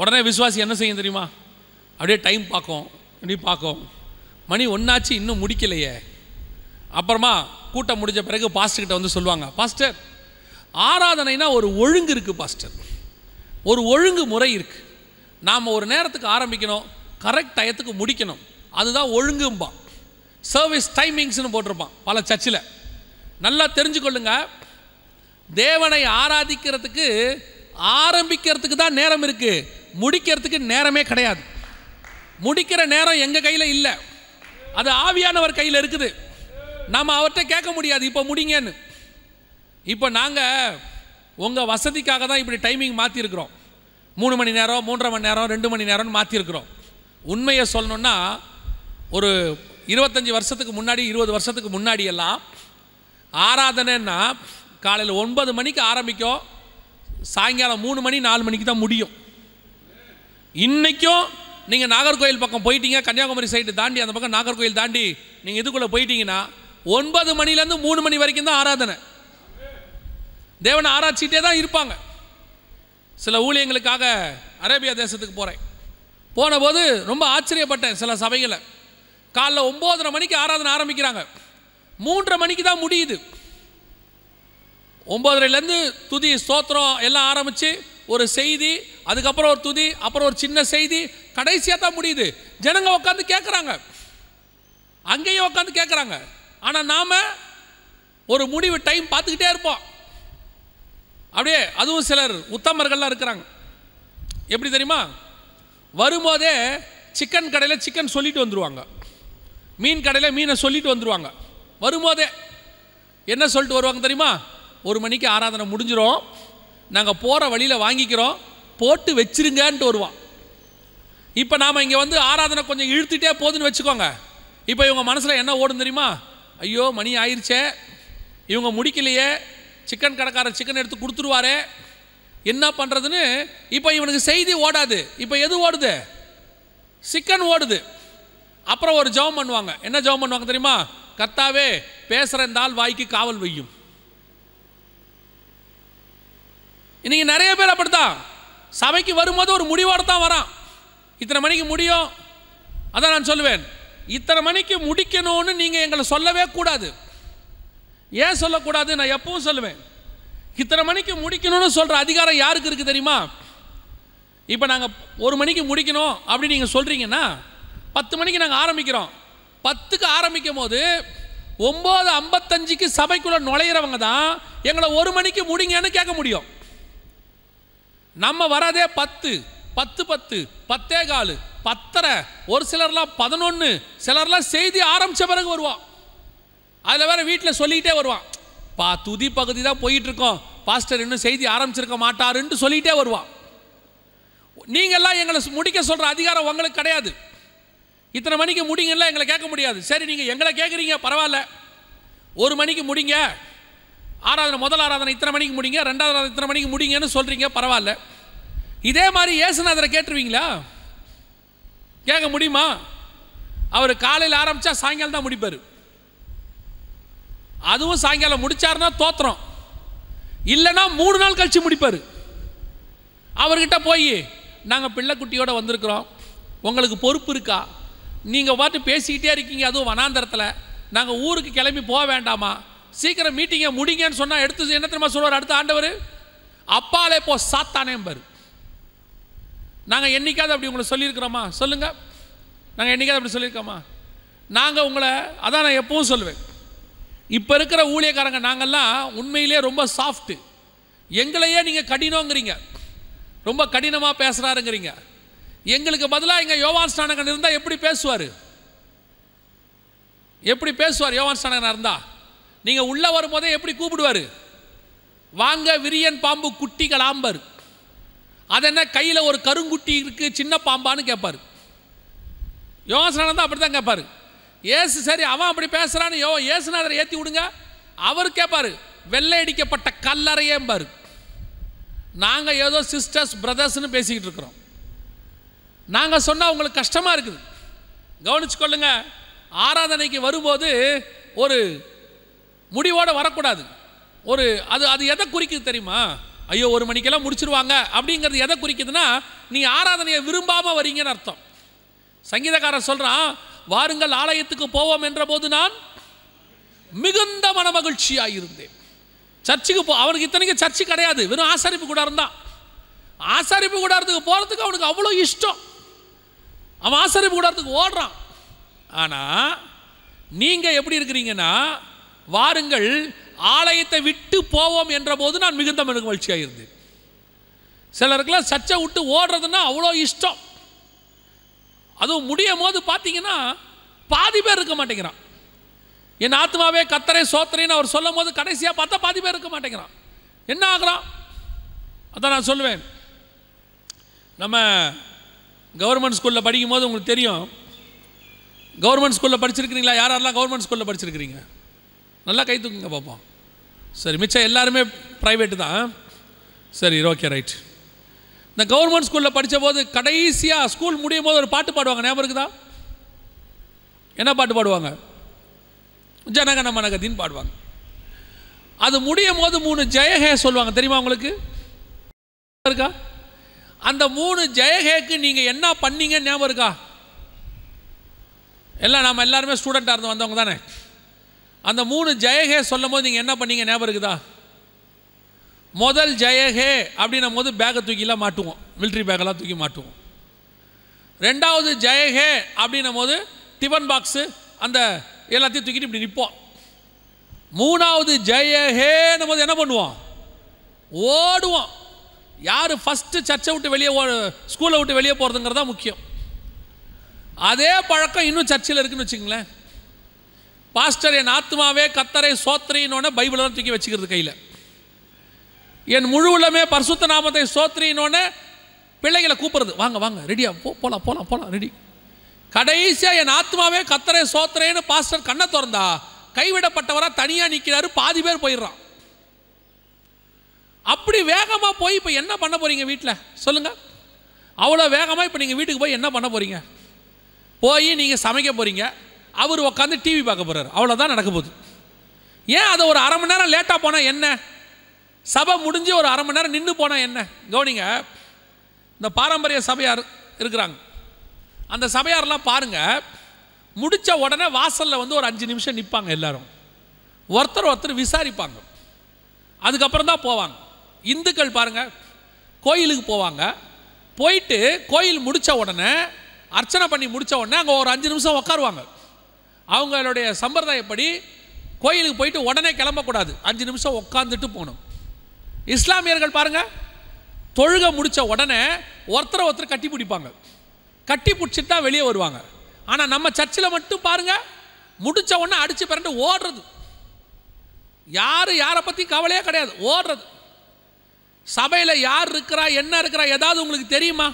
உடனே விசுவாசி என்ன செய்யும் தெரியுமா அப்படியே டைம் பார்க்கும் இப்படி பார்க்கும் மணி ஒன்றாச்சு இன்னும் முடிக்கலையே அப்புறமா கூட்டம் முடிஞ்ச பிறகு பாஸ்டர்கிட்ட வந்து சொல்லுவாங்க பாஸ்டர் ஆராதனைனா ஒரு ஒழுங்கு இருக்குது பாஸ்டர் ஒரு ஒழுங்கு முறை இருக்குது நாம் ஒரு நேரத்துக்கு ஆரம்பிக்கணும் கரெக்ட் டயத்துக்கு முடிக்கணும் அதுதான் ஒழுங்கும்பா சர்வீஸ் டைமிங்ஸ்னு போட்டிருப்பான் பல சர்ச்சில் நல்லா தெரிஞ்சுக்கொள்ளுங்க தேவனை ஆராதிக்கிறதுக்கு ஆரம்பிக்கிறதுக்கு தான் நேரம் இருக்குது முடிக்கிறதுக்கு நேரமே கிடையாது முடிக்கிற நேரம் எங்கள் கையில் இல்லை அது ஆவியானவர் கையில் இருக்குது நாம் அவர்கிட்ட கேட்க முடியாது இப்போ முடிங்கன்னு இப்போ நாங்கள் உங்கள் வசதிக்காக தான் இப்படி டைமிங் மாற்றிருக்கிறோம் மூணு மணி நேரம் மூன்றரை மணி நேரம் ரெண்டு மணி நேரம்னு மாற்றிருக்கிறோம் உண்மையை சொல்லணுன்னா ஒரு இருபத்தஞ்சி வருஷத்துக்கு முன்னாடி இருபது வருஷத்துக்கு முன்னாடி எல்லாம் ஆராதனைன்னா காலையில் ஒன்பது மணிக்கு ஆரம்பிக்கும் சாயங்காலம் மூணு மணி நாலு மணிக்கு தான் முடியும் இன்றைக்கும் நீங்கள் நாகர்கோயில் பக்கம் போயிட்டீங்க கன்னியாகுமரி சைடு தாண்டி அந்த பக்கம் நாகர்கோயில் தாண்டி நீங்கள் இதுக்குள்ளே போயிட்டீங்கன்னா ஒன்பது மணிலேருந்து மூணு மணி வரைக்கும் தான் ஆராதனை தேவனை ஆராய்ச்சிட்டே தான் இருப்பாங்க சில ஊழியங்களுக்காக அரேபியா தேசத்துக்கு போகிறேன் போனபோது ரொம்ப ஆச்சரியப்பட்டேன் சில சபைகளை காலைல ஒம்போதரை மணிக்கு ஆராதனை ஆரம்பிக்கிறாங்க மூன்றரை மணிக்கு தான் முடியுது ஒம்போதரைலேருந்து துதி ஸ்தோத்திரம் எல்லாம் ஆரம்பித்து ஒரு செய்தி அதுக்கப்புறம் ஒரு துதி அப்புறம் ஒரு சின்ன செய்தி கடைசியாக தான் முடியுது ஜனங்க உட்காந்து கேட்குறாங்க அங்கேயும் உட்காந்து கேட்குறாங்க ஆனால் நாம் ஒரு முடிவு டைம் பார்த்துக்கிட்டே இருப்போம் அப்படியே அதுவும் சிலர் உத்தமர்கள்லாம் இருக்கிறாங்க எப்படி தெரியுமா வரும்போதே சிக்கன் கடையில் சிக்கன் சொல்லிட்டு வந்துடுவாங்க மீன் கடையில் மீனை சொல்லிட்டு வந்துடுவாங்க வரும்போதே என்ன சொல்லிட்டு வருவாங்க தெரியுமா ஒரு மணிக்கு ஆராதனை முடிஞ்சிடும் நாங்கள் போகிற வழியில் வாங்கிக்கிறோம் போட்டு வச்சிருங்கன்ட்டு வருவான் இப்போ நாம் இங்கே வந்து ஆராதனை கொஞ்சம் இழுத்துட்டே போதுன்னு வச்சுக்கோங்க இப்போ இவங்க மனசில் என்ன ஓடும் தெரியுமா ஐயோ மணி ஆயிடுச்சே இவங்க முடிக்கலையே சிக்கன் கடைக்காரர் சிக்கன் எடுத்து கொடுத்துருவாரே என்ன பண்ணுறதுன்னு இப்போ இவனுக்கு செய்தி ஓடாது இப்போ எது ஓடுது சிக்கன் ஓடுது அப்புறம் ஒரு ஜவம் பண்ணுவாங்க என்ன ஜவம் பண்ணுவாங்க தெரியுமா கத்தாவே பேசுகிற இந்த ஆள் வாய்க்கு காவல் வையும் இன்றைக்கி நிறைய பேர் அப்படித்தான் சபைக்கு வரும்போது ஒரு முடிவோடு தான் வரான் இத்தனை மணிக்கு முடியும் அதான் நான் சொல்லுவேன் இத்தனை மணிக்கு முடிக்கணும்னு நீங்கள் எங்களை சொல்லவே கூடாது ஏன் சொல்லக்கூடாது நான் எப்பவும் சொல்லுவேன் இத்தனை மணிக்கு முடிக்கணும்னு சொல்கிற அதிகாரம் யாருக்கு இருக்குது தெரியுமா இப்போ நாங்கள் ஒரு மணிக்கு முடிக்கணும் அப்படின்னு நீங்கள் சொல்கிறீங்கன்னா பத்து மணிக்கு நாங்கள் ஆரம்பிக்கிறோம் பத்துக்கு ஆரம்பிக்கும் போது ஒம்பது ஐம்பத்தஞ்சுக்கு சபைக்குள்ளே நுழையிறவங்க தான் எங்களை ஒரு மணிக்கு முடிங்கன்னு கேட்க முடியும் நம்ம வராதே பத்து பத்து பத்து பத்தே காலு பத்தரை ஒரு சிலர்லாம் பதினொன்று சிலர்லாம் செய்தி ஆரம்பித்த பிறகு வருவான் அதில் வேறு வீட்டில் சொல்லிக்கிட்டே வருவான் பா துதி பகுதி தான் போயிட்டுருக்கோம் பாஸ்டர் இன்னும் செய்தி ஆரம்பிச்சிருக்க மாட்டாருன்ட்டு சொல்லிகிட்டே வருவான் நீங்கள்லாம் எங்களை முடிக்க சொல்கிற அதிகாரம் உங்களுக்கு கிடையாது இத்தனை மணிக்கு முடிங்கல்ல எங்களை கேட்க முடியாது சரி நீங்கள் எங்களை கேட்குறீங்க பரவாயில்ல ஒரு மணிக்கு முடிங்க ஆராதனை முதல் ஆராதனை இத்தனை மணிக்கு முடிங்க ரெண்டாவது ஆராதனை இத்தனை மணிக்கு முடிங்கன்னு சொல்கிறீங்க பரவாயில்ல இதே மாதிரி ஏசுநாதரை கேட்டுருவீங்களா கேட்க முடியுமா அவர் காலையில் ஆரம்பித்தா சாயங்காலம் தான் முடிப்பார் அதுவும் சாயங்காலம் முடித்தாருன்னா தோத்துறோம் இல்லைன்னா மூணு நாள் கழித்து முடிப்பார் அவர்கிட்ட போய் நாங்கள் பிள்ளைக்குட்டியோடு வந்திருக்கிறோம் உங்களுக்கு பொறுப்பு இருக்கா நீங்கள் பார்த்து பேசிக்கிட்டே இருக்கீங்க அதுவும் வனாந்தரத்தில் நாங்கள் ஊருக்கு கிளம்பி போக வேண்டாமா சீக்கிரம் மீட்டிங்கை முடிங்கன்னு சொன்னால் எடுத்து என்ன தெரியுமா சொல்லுவார் அடுத்த ஆண்டவர் அப்பாலே போ சாத்தானேம்பார் நாங்கள் என்றைக்காவது அப்படி உங்களை சொல்லியிருக்கிறோமா சொல்லுங்கள் நாங்கள் என்றைக்காவது அப்படி சொல்லியிருக்கோமா நாங்கள் உங்களை அதான் நான் எப்பவும் சொல்லுவேன் இப்போ இருக்கிற ஊழியக்காரங்க நாங்கள்லாம் உண்மையிலே ரொம்ப சாஃப்ட்டு எங்களையே நீங்கள் கடினங்கிறீங்க ரொம்ப கடினமாக பேசுகிறாருங்கிறீங்க எங்களுக்கு பதிலாக இங்கே யோவான் ஸ்டானகன் இருந்தால் எப்படி பேசுவார் எப்படி பேசுவார் யோவான் ஸ்தானகனாக இருந்தால் நீங்கள் உள்ளே வரும்போதே எப்படி கூப்பிடுவார் வாங்க விரியன் பாம்பு குட்டிகள் ஆம்பர் அது என்ன கையில் ஒரு கருங்குட்டி இருக்குது சின்ன பாம்பான்னு கேட்பார் யோசனை தான் அப்படி தான் கேட்பார் ஏசு சரி அவன் அப்படி பேசுறான்னு யோ ஏசுநாதரை ஏற்றி விடுங்க அவர் கேட்பார் கல்லறையே கல்லறையேம்பார் நாங்கள் ஏதோ சிஸ்டர்ஸ் பிரதர்ஸ்னு பேசிக்கிட்டு இருக்கிறோம் நாங்கள் சொன்னால் உங்களுக்கு கஷ்டமாக இருக்குது கவனிச்சு கொள்ளுங்க ஆராதனைக்கு வரும்போது ஒரு முடிவோடு வரக்கூடாது ஒரு அது அது எதை குறிக்குது தெரியுமா ஐயோ ஒரு மணிக்கெல்லாம் முடிச்சிருவாங்க அப்படிங்கிறது எதை குறிக்குதுன்னா நீ ஆராதனையை விரும்பாமல் வரீங்கன்னு அர்த்தம் சங்கீதக்காரன் சொல்கிறான் வாருங்கள் ஆலயத்துக்கு போவோம் என்ற போது நான் மிகுந்த மன மகிழ்ச்சியாக இருந்தேன் சர்ச்சுக்கு போ அவனுக்கு இத்தனைக்கும் சர்ச்சு கிடையாது வெறும் ஆசாரிப்பு கூட இருந்தான் ஆசாரிப்பு கூடாரத்துக்கு போகிறதுக்கு அவனுக்கு அவ்வளோ இஷ்டம் அவன் ஆசாரிப்பு கூடாரத்துக்கு ஓடுறான் ஆனால் நீங்கள் எப்படி இருக்கிறீங்கன்னா வாருங்கள் ஆலயத்தை விட்டு போவோம் என்ற போது நான் மிகுந்த மகிழ்ச்சியாக இருந்தேன் சிலருக்குலாம் சர்ச்சை விட்டு ஓடுறதுன்னா அவ்வளோ இஷ்டம் அதுவும் முடியும் போது பார்த்தீங்கன்னா பாதி பேர் இருக்க மாட்டேங்கிறான் என் ஆத்மாவே கத்தரை சோத்திரேன்னு அவர் சொல்லும் போது கடைசியாக பார்த்தா பாதி பேர் இருக்க மாட்டேங்கிறான் என்ன ஆகிறான் அதான் நான் சொல்லுவேன் நம்ம கவர்மெண்ட் ஸ்கூலில் படிக்கும் போது உங்களுக்கு தெரியும் கவர்மெண்ட் ஸ்கூலில் படிச்சிருக்கிறீங்களா யாரெல்லாம் கவர்மெண்ட் ஸ்கூலில் படிச்சிருக்கிறீங்க நல்லா கை தூக்குங்க பார்ப்போம் சரி மிச்சம் எல்லாருமே ப்ரைவேட்டு தான் சரி ஓகே ரைட் இந்த கவர்மெண்ட் ஸ்கூலில் படித்த போது கடைசியாக ஸ்கூல் முடியும் போது ஒரு பாட்டு பாடுவாங்க ஞாபகம் இருக்குதா என்ன பாட்டு பாடுவாங்க ஜனகன மனகதின்னு பாடுவாங்க அது முடியும் போது மூணு ஜெயஹே சொல்லுவாங்க தெரியுமா உங்களுக்கு இருக்கா அந்த மூணு ஜெயஹேக்கு நீங்கள் என்ன பண்ணீங்கன்னு ஞாபகம் இருக்கா எல்லாம் நம்ம எல்லாருமே ஸ்டூடெண்ட்டாக இருந்து வந்தவங்க தானே அந்த மூணு ஜெயகே சொல்லும் போது நீங்கள் என்ன பண்ணீங்க ஞாபகம் இருக்குதா முதல் ஜெயகே அப்படின்னும் போது பேக்கை தூக்கிலாம் மாட்டுவோம் மிலிட்ரி பேக்கெல்லாம் தூக்கி மாட்டுவோம் ரெண்டாவது ஜெயகே அப்படின்னும் போது டிஃபன் பாக்ஸு அந்த எல்லாத்தையும் தூக்கிட்டு இப்படி நிற்போம் மூணாவது ஜெயஹேன்னும் போது என்ன பண்ணுவோம் ஓடுவோம் யார் ஃபஸ்ட்டு சர்ச்சை விட்டு வெளியே ஓ ஸ்கூலை விட்டு வெளியே போகிறதுங்கிறது தான் முக்கியம் அதே பழக்கம் இன்னும் சர்ச்சில் இருக்குன்னு வச்சுங்களேன் பாஸ்டர் என் ஆத்மாவே கத்தரை சோத்ரின்னு பைபிளை தான் தூக்கி வச்சுக்கிறது கையில் என் முழு உள்ளமே பரிசுத்த நாமத்தை சோத்ரின்னு பிள்ளைகளை கூப்பிட்றது வாங்க வாங்க ரெடியாக போ போகலாம் போகலாம் போகலாம் ரெடி கடைசியாக என் ஆத்மாவே கத்தரை சோத்திரேன்னு பாஸ்டர் கண்ணை திறந்தா கைவிடப்பட்டவராக தனியாக நிற்கிறாரு பாதி பேர் போயிடுறான் அப்படி வேகமாக போய் இப்போ என்ன பண்ண போகிறீங்க வீட்டில் சொல்லுங்கள் அவ்வளோ வேகமாக இப்போ நீங்கள் வீட்டுக்கு போய் என்ன பண்ண போகிறீங்க போய் நீங்கள் சமைக்க போகிறீங்க அவர் உட்காந்து டிவி பார்க்க போகிறார் அவ்வளோதான் நடக்க போகுது ஏன் அதை ஒரு அரை மணி நேரம் லேட்டாக போனால் என்ன சபை முடிஞ்சு ஒரு அரை மணி நேரம் நின்று போனால் என்ன கவுனிங்க இந்த பாரம்பரிய சபையார் இருக்கிறாங்க அந்த சபையாரெலாம் பாருங்கள் முடித்த உடனே வாசலில் வந்து ஒரு அஞ்சு நிமிஷம் நிற்பாங்க எல்லாரும் ஒருத்தர் ஒருத்தர் விசாரிப்பாங்க அதுக்கப்புறம் தான் போவாங்க இந்துக்கள் பாருங்கள் கோயிலுக்கு போவாங்க போயிட்டு கோயில் முடித்த உடனே அர்ச்சனை பண்ணி முடித்த உடனே அங்கே ஒரு அஞ்சு நிமிஷம் உட்காருவாங்க அவங்களுடைய சம்பிரதாயப்படி கோயிலுக்கு போயிட்டு உடனே கிளம்பக்கூடாது அஞ்சு நிமிஷம் உட்காந்துட்டு போகணும் இஸ்லாமியர்கள் பாருங்கள் தொழுக முடித்த உடனே ஒருத்தரை ஒருத்தர் கட்டி பிடிப்பாங்க கட்டி பிடிச்சிட்டு தான் வெளியே வருவாங்க ஆனால் நம்ம சர்ச்சில் மட்டும் பாருங்கள் முடித்த உடனே அடித்து பிறண்டு ஓடுறது யார் யாரை பற்றி கவலையே கிடையாது ஓடுறது சபையில் யார் இருக்கிறா என்ன இருக்கிறா ஏதாவது உங்களுக்கு தெரியுமா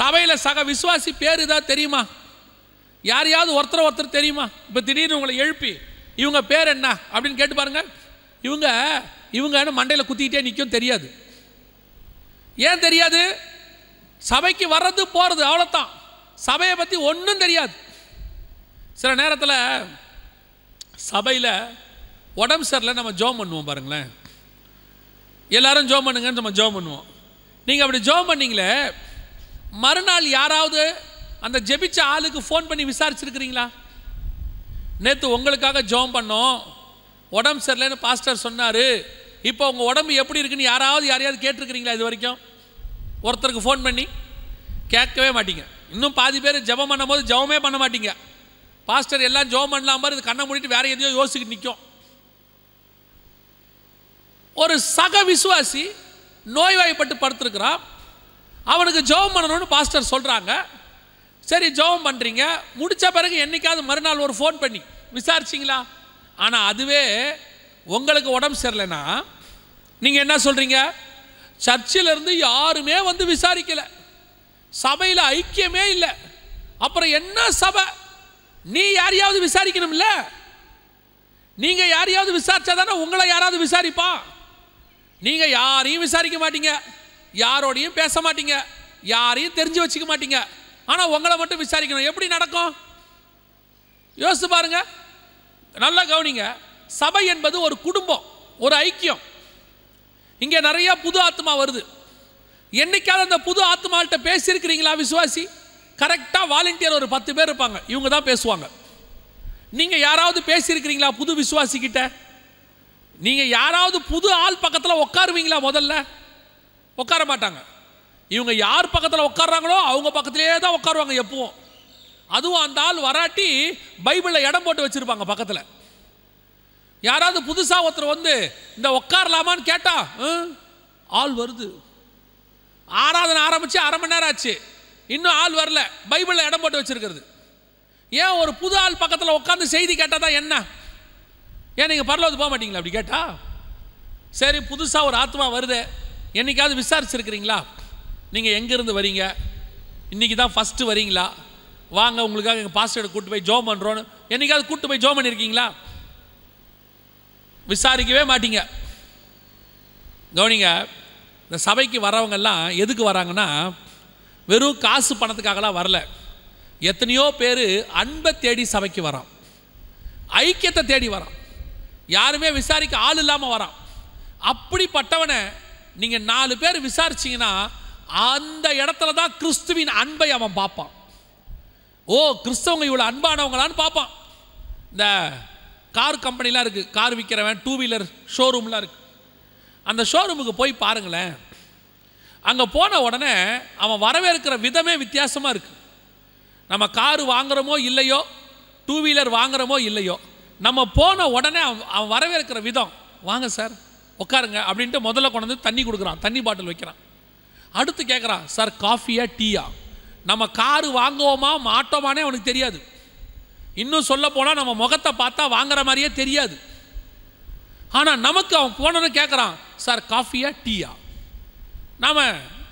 சபையில் சக விசுவாசி பேர் ஏதாவது தெரியுமா யாரையாவது ஒருத்தரை ஒருத்தர் தெரியுமா இப்போ திடீர்னு உங்களை எழுப்பி இவங்க பேர் என்ன அப்படின்னு கேட்டு பாருங்க இவங்க இவங்க என்ன மண்டையில் குத்திக்கிட்டே நிற்கும் தெரியாது ஏன் தெரியாது சபைக்கு வர்றது போகிறது அவ்வளோத்தான் சபையை பற்றி ஒன்றும் தெரியாது சில நேரத்தில் சபையில் உடம்பு சரியில் நம்ம ஜோம் பண்ணுவோம் பாருங்களேன் எல்லாரும் ஜோம் பண்ணுங்கன்னு நம்ம ஜோம் பண்ணுவோம் நீங்கள் அப்படி ஜோம் பண்ணிங்களே மறுநாள் யாராவது அந்த ஜெபிச்ச ஆளுக்கு ஃபோன் பண்ணி விசாரிச்சிருக்கிறீங்களா நேற்று உங்களுக்காக ஜோம் பண்ணோம் உடம்பு சரியில்லைன்னு பாஸ்டர் சொன்னார் இப்போ உங்கள் உடம்பு எப்படி இருக்குன்னு யாராவது யாரையாவது கேட்டிருக்கிறீங்களா இது வரைக்கும் ஒருத்தருக்கு ஃபோன் பண்ணி கேட்கவே மாட்டிங்க இன்னும் பாதி பேர் ஜபம் பண்ணும் போது ஜபமே பண்ண மாட்டீங்க பாஸ்டர் எல்லாம் ஜோம் பண்ணலாம் மாதிரி கண்ணை மூடிட்டு வேற எதையோ யோசிச்சுட்டு நிற்கும் ஒரு சக விசுவாசி நோய்வாய்ப்பட்டு படுத்திருக்கிறான் அவனுக்கு ஜோம் பண்ணணும்னு பாஸ்டர் சொல்கிறாங்க சரி ஜோபம் பண்ணுறீங்க முடித்த பிறகு என்னைக்காவது மறுநாள் ஒரு ஃபோன் பண்ணி விசாரிச்சிங்களா ஆனால் அதுவே உங்களுக்கு உடம்பு சரியில்லைன்னா நீங்கள் என்ன சொல்கிறீங்க சர்ச்சிலிருந்து யாருமே வந்து விசாரிக்கலை சபையில் ஐக்கியமே இல்லை அப்புறம் என்ன சபை நீ யாரையாவது விசாரிக்கணும்ல நீங்கள் யாரையாவது விசாரிச்சா தானே உங்களை யாராவது விசாரிப்பா நீங்கள் யாரையும் விசாரிக்க மாட்டீங்க யாரோடையும் பேச மாட்டீங்க யாரையும் தெரிஞ்சு வச்சுக்க மாட்டீங்க ஆனால் உங்களை மட்டும் விசாரிக்கணும் எப்படி நடக்கும் யோசித்து பாருங்க நல்லா கவனிங்க சபை என்பது ஒரு குடும்பம் ஒரு ஐக்கியம் இங்கே நிறையா புது ஆத்மா வருது என்னைக்காவது அந்த புது ஆத்மாள்கிட்ட பேசியிருக்கிறீங்களா விசுவாசி கரெக்டாக வாலண்டியர் ஒரு பத்து பேர் இருப்பாங்க இவங்க தான் பேசுவாங்க நீங்கள் யாராவது பேசியிருக்கிறீங்களா புது விசுவாசிக்கிட்ட நீங்கள் யாராவது புது ஆள் பக்கத்தில் உட்காருவீங்களா முதல்ல உட்கார மாட்டாங்க இவங்க யார் பக்கத்தில் உட்காடுறாங்களோ அவங்க பக்கத்திலே தான் உட்காருவாங்க எப்பவும் அதுவும் அந்த ஆள் வராட்டி பைபிளில் இடம் போட்டு வச்சுருப்பாங்க பக்கத்தில் யாராவது புதுசாக ஒருத்தர் வந்து இந்த உட்காரலாமான்னு கேட்டா ஆள் வருது ஆராதனை ஆரம்பித்து அரை மணி நேரம் ஆச்சு இன்னும் ஆள் வரல பைபிளில் இடம் போட்டு வச்சுருக்கிறது ஏன் ஒரு புது ஆள் பக்கத்தில் உட்காந்து செய்தி கேட்டால் தான் என்ன ஏன் நீங்கள் பரவாயில்ல போக மாட்டீங்களா அப்படி கேட்டால் சரி புதுசாக ஒரு ஆத்மா வருது என்னைக்காவது விசாரிச்சிருக்கிறீங்களா நீங்கள் எங்கேருந்து வரீங்க இன்றைக்கி தான் ஃபஸ்ட்டு வரீங்களா வாங்க உங்களுக்காக எங்கள் பாஸ்டர்டை கூட்டு போய் ஜோம் பண்ணுறோன்னு என்றைக்காவது கூட்டு போய் ஜோம் பண்ணியிருக்கீங்களா விசாரிக்கவே மாட்டீங்க கவனிங்க இந்த சபைக்கு வரவங்கெல்லாம் எதுக்கு வராங்கன்னா வெறும் காசு பணத்துக்காகலாம் வரல எத்தனையோ பேர் அன்பை தேடி சபைக்கு வரான் ஐக்கியத்தை தேடி வரான் யாருமே விசாரிக்க ஆள் இல்லாமல் வரான் அப்படிப்பட்டவனை நீங்கள் நாலு பேர் விசாரிச்சிங்கன்னா அந்த இடத்துல தான் கிறிஸ்துவின் அன்பை அவன் பார்ப்பான் ஓ கிறிஸ்தவங்க இவ்வளோ அன்பானவங்களான்னு பார்ப்பான் இந்த கார் கம்பெனிலாம் இருக்குது கார் விற்கிறவன் டூ வீலர் ஷோரூம்லாம் இருக்குது அந்த ஷோரூமுக்கு போய் பாருங்களேன் அங்கே போன உடனே அவன் வரவேற்கிற விதமே வித்தியாசமாக இருக்குது நம்ம காரு வாங்குறோமோ இல்லையோ டூ வீலர் வாங்குறமோ இல்லையோ நம்ம போன உடனே அவன் வரவேற்கிற விதம் வாங்க சார் உட்காருங்க அப்படின்ட்டு முதல்ல கொண்டு வந்து தண்ணி கொடுக்குறான் தண்ணி பாட்டில் வைக்கிறான் அடுத்து கேட்குறான் சார் காஃபியா டீயா நம்ம காரு வாங்குவோமா மாட்டோமானே அவனுக்கு தெரியாது இன்னும் சொல்ல போனால் நம்ம முகத்தை பார்த்தா வாங்குற மாதிரியே தெரியாது ஆனால் நமக்கு அவன் போனோன்னு கேட்குறான் சார் காஃபியா டீயா நாம்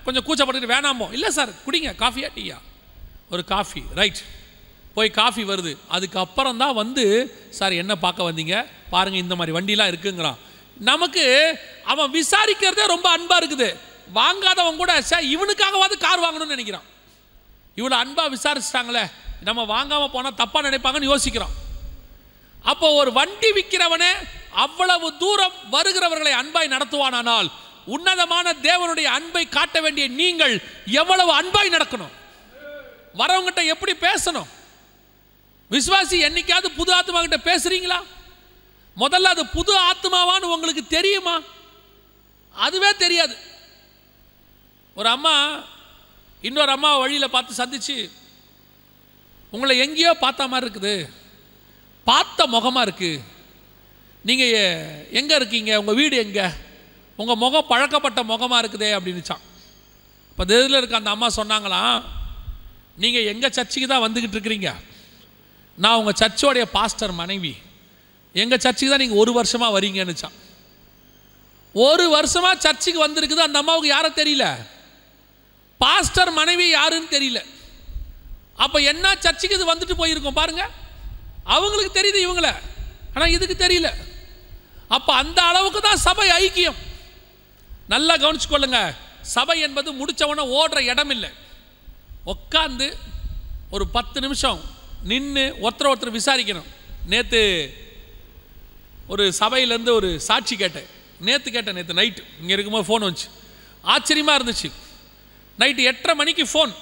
கொஞ்சம் கூச்சப்பட்டுட்டு வேணாமோ இல்லை சார் குடிங்க காஃபியா டீயா ஒரு காஃபி ரைட் போய் காஃபி வருது அதுக்கப்புறம் தான் வந்து சார் என்ன பார்க்க வந்தீங்க பாருங்கள் இந்த மாதிரி வண்டிலாம் இருக்குங்கிறான் நமக்கு அவன் விசாரிக்கிறதே ரொம்ப அன்பாக இருக்குது வாங்காதவன் கூட சார் இவனுக்காகவாது கார் வாங்கணும்னு நினைக்கிறான் இவ்வளோ அன்பாக விசாரிச்சிட்டாங்களே நம்ம வாங்காமல் போனால் தப்பாக நினைப்பாங்கன்னு யோசிக்கிறோம் அப்போ ஒரு வண்டி விற்கிறவனே அவ்வளவு தூரம் வருகிறவர்களை அன்பாய் நடத்துவானானால் உன்னதமான தேவனுடைய அன்பை காட்ட வேண்டிய நீங்கள் எவ்வளவு அன்பாய் நடக்கணும் வரவங்கிட்ட எப்படி பேசணும் விஸ்வாசி என்னைக்காவது புது ஆத்மா கிட்ட பேசுறீங்களா முதல்ல அது புது ஆத்மாவான்னு உங்களுக்கு தெரியுமா அதுவே தெரியாது ஒரு அம்மா இன்னொரு அம்மா வழியில் பார்த்து சந்திச்சு உங்களை எங்கேயோ பார்த்த மாதிரி இருக்குது பார்த்த முகமாக இருக்குது நீங்கள் எங்கே இருக்கீங்க உங்கள் வீடு எங்கே உங்கள் முகம் பழக்கப்பட்ட முகமாக இருக்குதே அப்படின்னுச்சான் இப்போ இதில் இருக்க அந்த அம்மா சொன்னாங்களாம் நீங்கள் எங்கள் சர்ச்சுக்கு தான் வந்துக்கிட்டு இருக்கிறீங்க நான் உங்கள் சர்ச்சோடைய பாஸ்டர் மனைவி எங்கள் சர்ச்சுக்கு தான் நீங்கள் ஒரு வருஷமாக வரீங்கன்னுச்சான் ஒரு வருஷமாக சர்ச்சுக்கு வந்திருக்குது அந்த அம்மாவுக்கு யாரை தெரியல பாஸ்டர் மனைவி யாருன்னு தெரியல அப்போ என்ன சர்ச்சுக்கு இது வந்துட்டு போயிருக்கோம் பாருங்கள் அவங்களுக்கு தெரியுது இவங்கள ஆனால் இதுக்கு தெரியல அப்போ அந்த அளவுக்கு தான் சபை ஐக்கியம் நல்லா கவனிச்சுக்கொள்ளுங்க சபை என்பது முடித்தவனை ஓடுற இடம் இல்லை உட்காந்து ஒரு பத்து நிமிஷம் நின்று ஒருத்தர் ஒருத்தர் விசாரிக்கணும் நேற்று ஒரு சபையிலேருந்து ஒரு சாட்சி கேட்டேன் நேற்று கேட்டேன் நேற்று நைட்டு இங்கே இருக்கும்போது ஃபோன் வந்துச்சு ஆச்சரியமாக இருந்துச்சு நைட்டு எட்டரை மணிக்கு ஃபோன்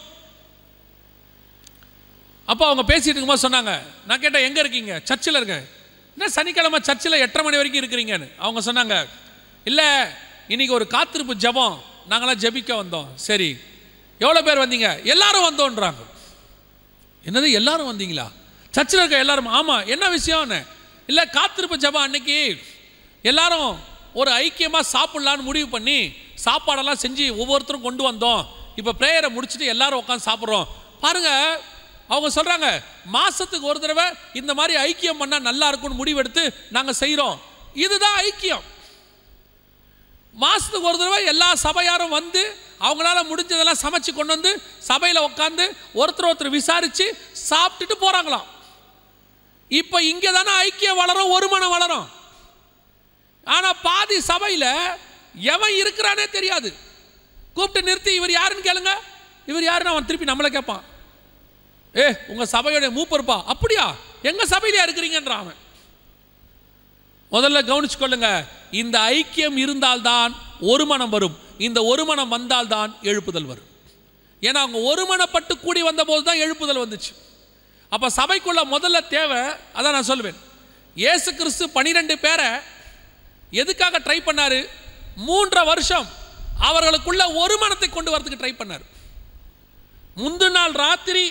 அப்போ அவங்க பேசிகிட்டு இருக்கும்போது சொன்னாங்க நான் கேட்டேன் எங்கே இருக்கீங்க சர்ச்சில் இருக்கேன் என்ன சனிக்கிழமை சர்ச்சில் எட்டரை மணி வரைக்கும் இருக்கிறீங்கன்னு அவங்க சொன்னாங்க இல்லை இன்னைக்கு ஒரு காத்திருப்பு ஜபம் நாங்களாம் ஜபிக்க வந்தோம் சரி எவ்வளோ பேர் வந்தீங்க எல்லாரும் வந்தோன்றாங்க என்னது எல்லாரும் வந்தீங்களா சர்ச்சில் இருக்க எல்லாரும் ஆமாம் என்ன விஷயம்னு இல்லை காத்திருப்பு ஜபம் அன்னைக்கு எல்லாரும் ஒரு ஐக்கியமாக சாப்பிட்லான்னு முடிவு பண்ணி சாப்பாடெல்லாம் செஞ்சு ஒவ்வொருத்தரும் கொண்டு வந்தோம் இப்போ ப்ரேயரை முடிச்சுட்டு எல்லாரும் உட்காந்து சாப்பிட்றோம் பாருங்கள் அவங்க சொல்கிறாங்க மாதத்துக்கு ஒரு தடவை இந்த மாதிரி ஐக்கியம் பண்ணால் நல்லா இருக்கும்னு முடிவெடுத்து நாங்கள் செய்கிறோம் இதுதான் ஐக்கியம் மாதத்துக்கு ஒரு தடவை எல்லா சபையாரும் வந்து அவங்களால முடிஞ்சதெல்லாம் சமைச்சு கொண்டு வந்து சபையில் உட்காந்து ஒருத்தர் ஒருத்தர் விசாரித்து சாப்பிட்டுட்டு போகிறாங்களாம் இப்போ இங்கே தானே ஐக்கியம் வளரும் ஒருமனம் வளரும் ஆனால் பாதி சபையில் எவன் இருக்கிறானே தெரியாது கூப்பிட்டு நிறுத்தி இவர் யாருன்னு கேளுங்க இவர் யாருன்னு அவன் திருப்பி நம்மளை கேட்பான் ஏ உங்கள் சபையோடைய மூப்பருப்பா அப்படியா எங்கள் சபையிலையா இருக்கிறீங்கன்றான் அவன் முதல்ல கவனிச்சுக்கொள்ளுங்க இந்த ஐக்கியம் இருந்தால்தான் ஒரு மனம் வரும் இந்த ஒரு மனம் வந்தால்தான் எழுப்புதல் வரும் ஏன்னா அவங்க ஒரு மனப்பட்டு கூடி வந்தபோது தான் எழுப்புதல் வந்துச்சு அப்போ சபைக்குள்ள முதல்ல தேவை அதான் நான் சொல்லுவேன் ஏசு கிறிஸ்து பனிரெண்டு பேரை எதுக்காக ட்ரை பண்ணார் மூன்றரை வருஷம் அவர்களுக்குள்ள ஒரு மனத்தை கொண்டு வரதுக்கு ட்ரை பண்ணார் முந்து நாள் ராத்திரி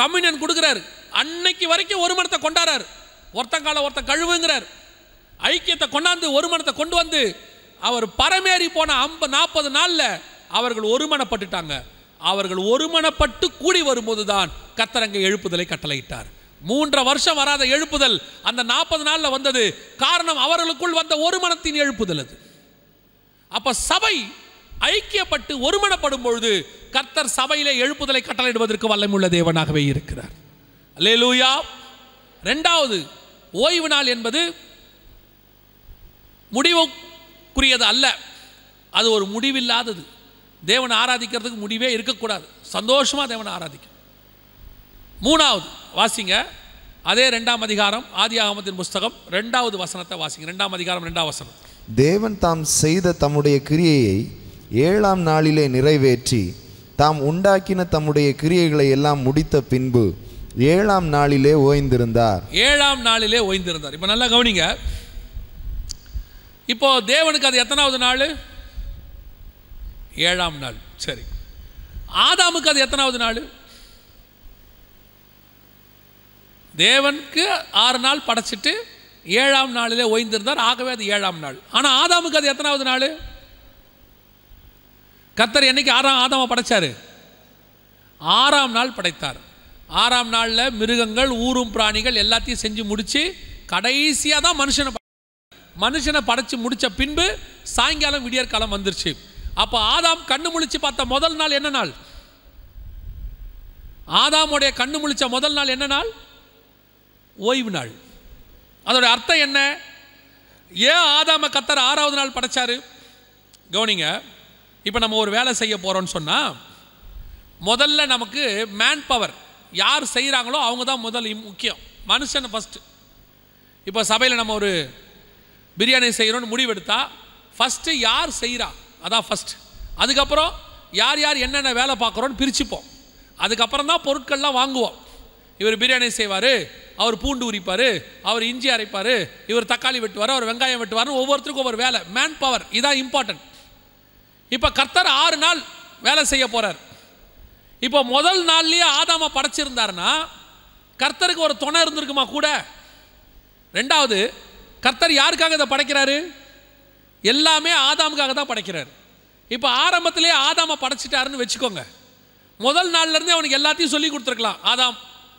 கம்யூனியன் கொடுக்குறாரு அன்னைக்கு வரைக்கும் ஒரு மனத்தை கொண்டாடுறாரு ஒருத்தங்கால ஒருத்த கழுவுங்கிறார் ஐக்கியத்தை கொண்டாந்து ஒரு மனத்தை கொண்டு வந்து அவர் பரமேறி போன ஐம்ப நாற்பது நாளில் அவர்கள் ஒருமனப்பட்டுட்டாங்க அவர்கள் ஒருமனப்பட்டு கூடி வரும்போது தான் கத்தரங்க எழுப்புதலை கட்டளையிட்டார் மூன்றரை வருஷம் வராத எழுப்புதல் அந்த நாற்பது நாளில் வந்தது காரணம் அவர்களுக்குள் வந்த ஒரு மனத்தின் எழுப்புதல் அது அப்போ சபை ஐக்கியப்பட்டு ஒருமனப்படும் பொழுது கர்த்தர் சபையிலே எழுப்புதலை கட்டளையிடுவதற்கு வல்லமுள்ள தேவனாகவே இருக்கிறார் அல்லே லூயா ரெண்டாவது ஓய்வு நாள் என்பது முடிவுக்குரியது அல்ல அது ஒரு முடிவில்லாதது தேவனை ஆராதிக்கிறதுக்கு முடிவே இருக்கக்கூடாது சந்தோஷமாக தேவனை ஆராதிக்கும் மூணாவது வாசிங்க அதே ரெண்டாம் அதிகாரம் ஆதி ஆகமத்தின் புஸ்தகம் ரெண்டாவது வசனத்தை வாசிங்க ரெண்டாம் அதிகாரம் ரெண்டாம் வசனம் தேவன் தாம் செய்த தம்முடைய கிரியையை ஏழாம் நாளிலே நிறைவேற்றி தாம் உண்டாக்கின தம்முடைய கிரியைகளை எல்லாம் முடித்த பின்பு ஏழாம் நாளிலே ஓய்ந்திருந்தார் ஏழாம் நாளிலே ஓய்ந்திருந்தார் இப்போ நல்லா கவனிங்க இப்போ தேவனுக்கு அது எத்தனாவது நாள் ஏழாம் நாள் சரி ஆதாமுக்கு அது எத்தனாவது நாள் தேவனுக்கு ஆறு நாள் படைச்சிட்டு ஏழாம் நாளிலே ஓய்ந்திருந்தார் ஆகவே அது ஏழாம் நாள் ஆனால் ஆதாமுக்கு அது எத்தனாவது நாள் கத்தர் என்னைக்கு ஆறாம் ஆதாமை படைத்தார் ஆறாம் நாள் படைத்தார் ஆறாம் நாளில் மிருகங்கள் ஊரும் பிராணிகள் எல்லாத்தையும் செஞ்சு முடித்து கடைசியாக தான் மனுஷனை மனுஷனை படைச்சி முடித்த பின்பு சாயங்காலம் விடியற் காலம் வந்துருச்சு அப்போ ஆதாம் கண்ணு முழிச்சு பார்த்த முதல் நாள் என்ன நாள் ஆதாமுடைய கண்ணு முழிச்ச முதல் நாள் என்ன நாள் ஓய்வு நாள் அதோட அர்த்தம் என்ன ஏன் ஆதாம கத்தர் ஆறாவது நாள் படைச்சாரு கவனிங்க இப்போ நம்ம ஒரு வேலை செய்ய போகிறோன்னு சொன்னால் முதல்ல நமக்கு மேன் பவர் யார் செய்கிறாங்களோ அவங்க தான் முதல் முக்கியம் மனுஷன் ஃபஸ்ட்டு இப்போ சபையில் நம்ம ஒரு பிரியாணி செய்கிறோன்னு முடிவெடுத்தால் ஃபஸ்ட்டு யார் செய்கிறா அதான் ஃபஸ்ட்டு அதுக்கப்புறம் யார் யார் என்னென்ன வேலை பார்க்குறோன்னு பிரிச்சுப்போம் அதுக்கப்புறம் தான் பொருட்கள்லாம் வாங்குவோம் இவர் பிரியாணி செய்வார் அவர் பூண்டு உரிப்பார் அவர் இஞ்சி அரைப்பார் இவர் தக்காளி வெட்டுவார் அவர் வெங்காயம் வெட்டுவார்னு ஒவ்வொருத்தருக்கும் ஒவ்வொரு வேலை மேன் பவர் இதான் இம்பார்ட்டன்ட் இப்போ கர்த்தர் ஆறு நாள் வேலை செய்ய போகிறார் இப்போ முதல் நாள்லேயே ஆதாம படைச்சிருந்தாருன்னா கர்த்தருக்கு ஒரு துணை இருந்திருக்குமா கூட ரெண்டாவது கர்த்தர் யாருக்காக இதை படைக்கிறாரு எல்லாமே ஆதாமுக்காக தான் படைக்கிறார் இப்போ ஆரம்பத்திலே ஆதாம படைச்சிட்டாருன்னு வச்சுக்கோங்க முதல் நாள்லேருந்தே அவனுக்கு எல்லாத்தையும் சொல்லி கொடுத்துருக்கலாம் ஆதாம்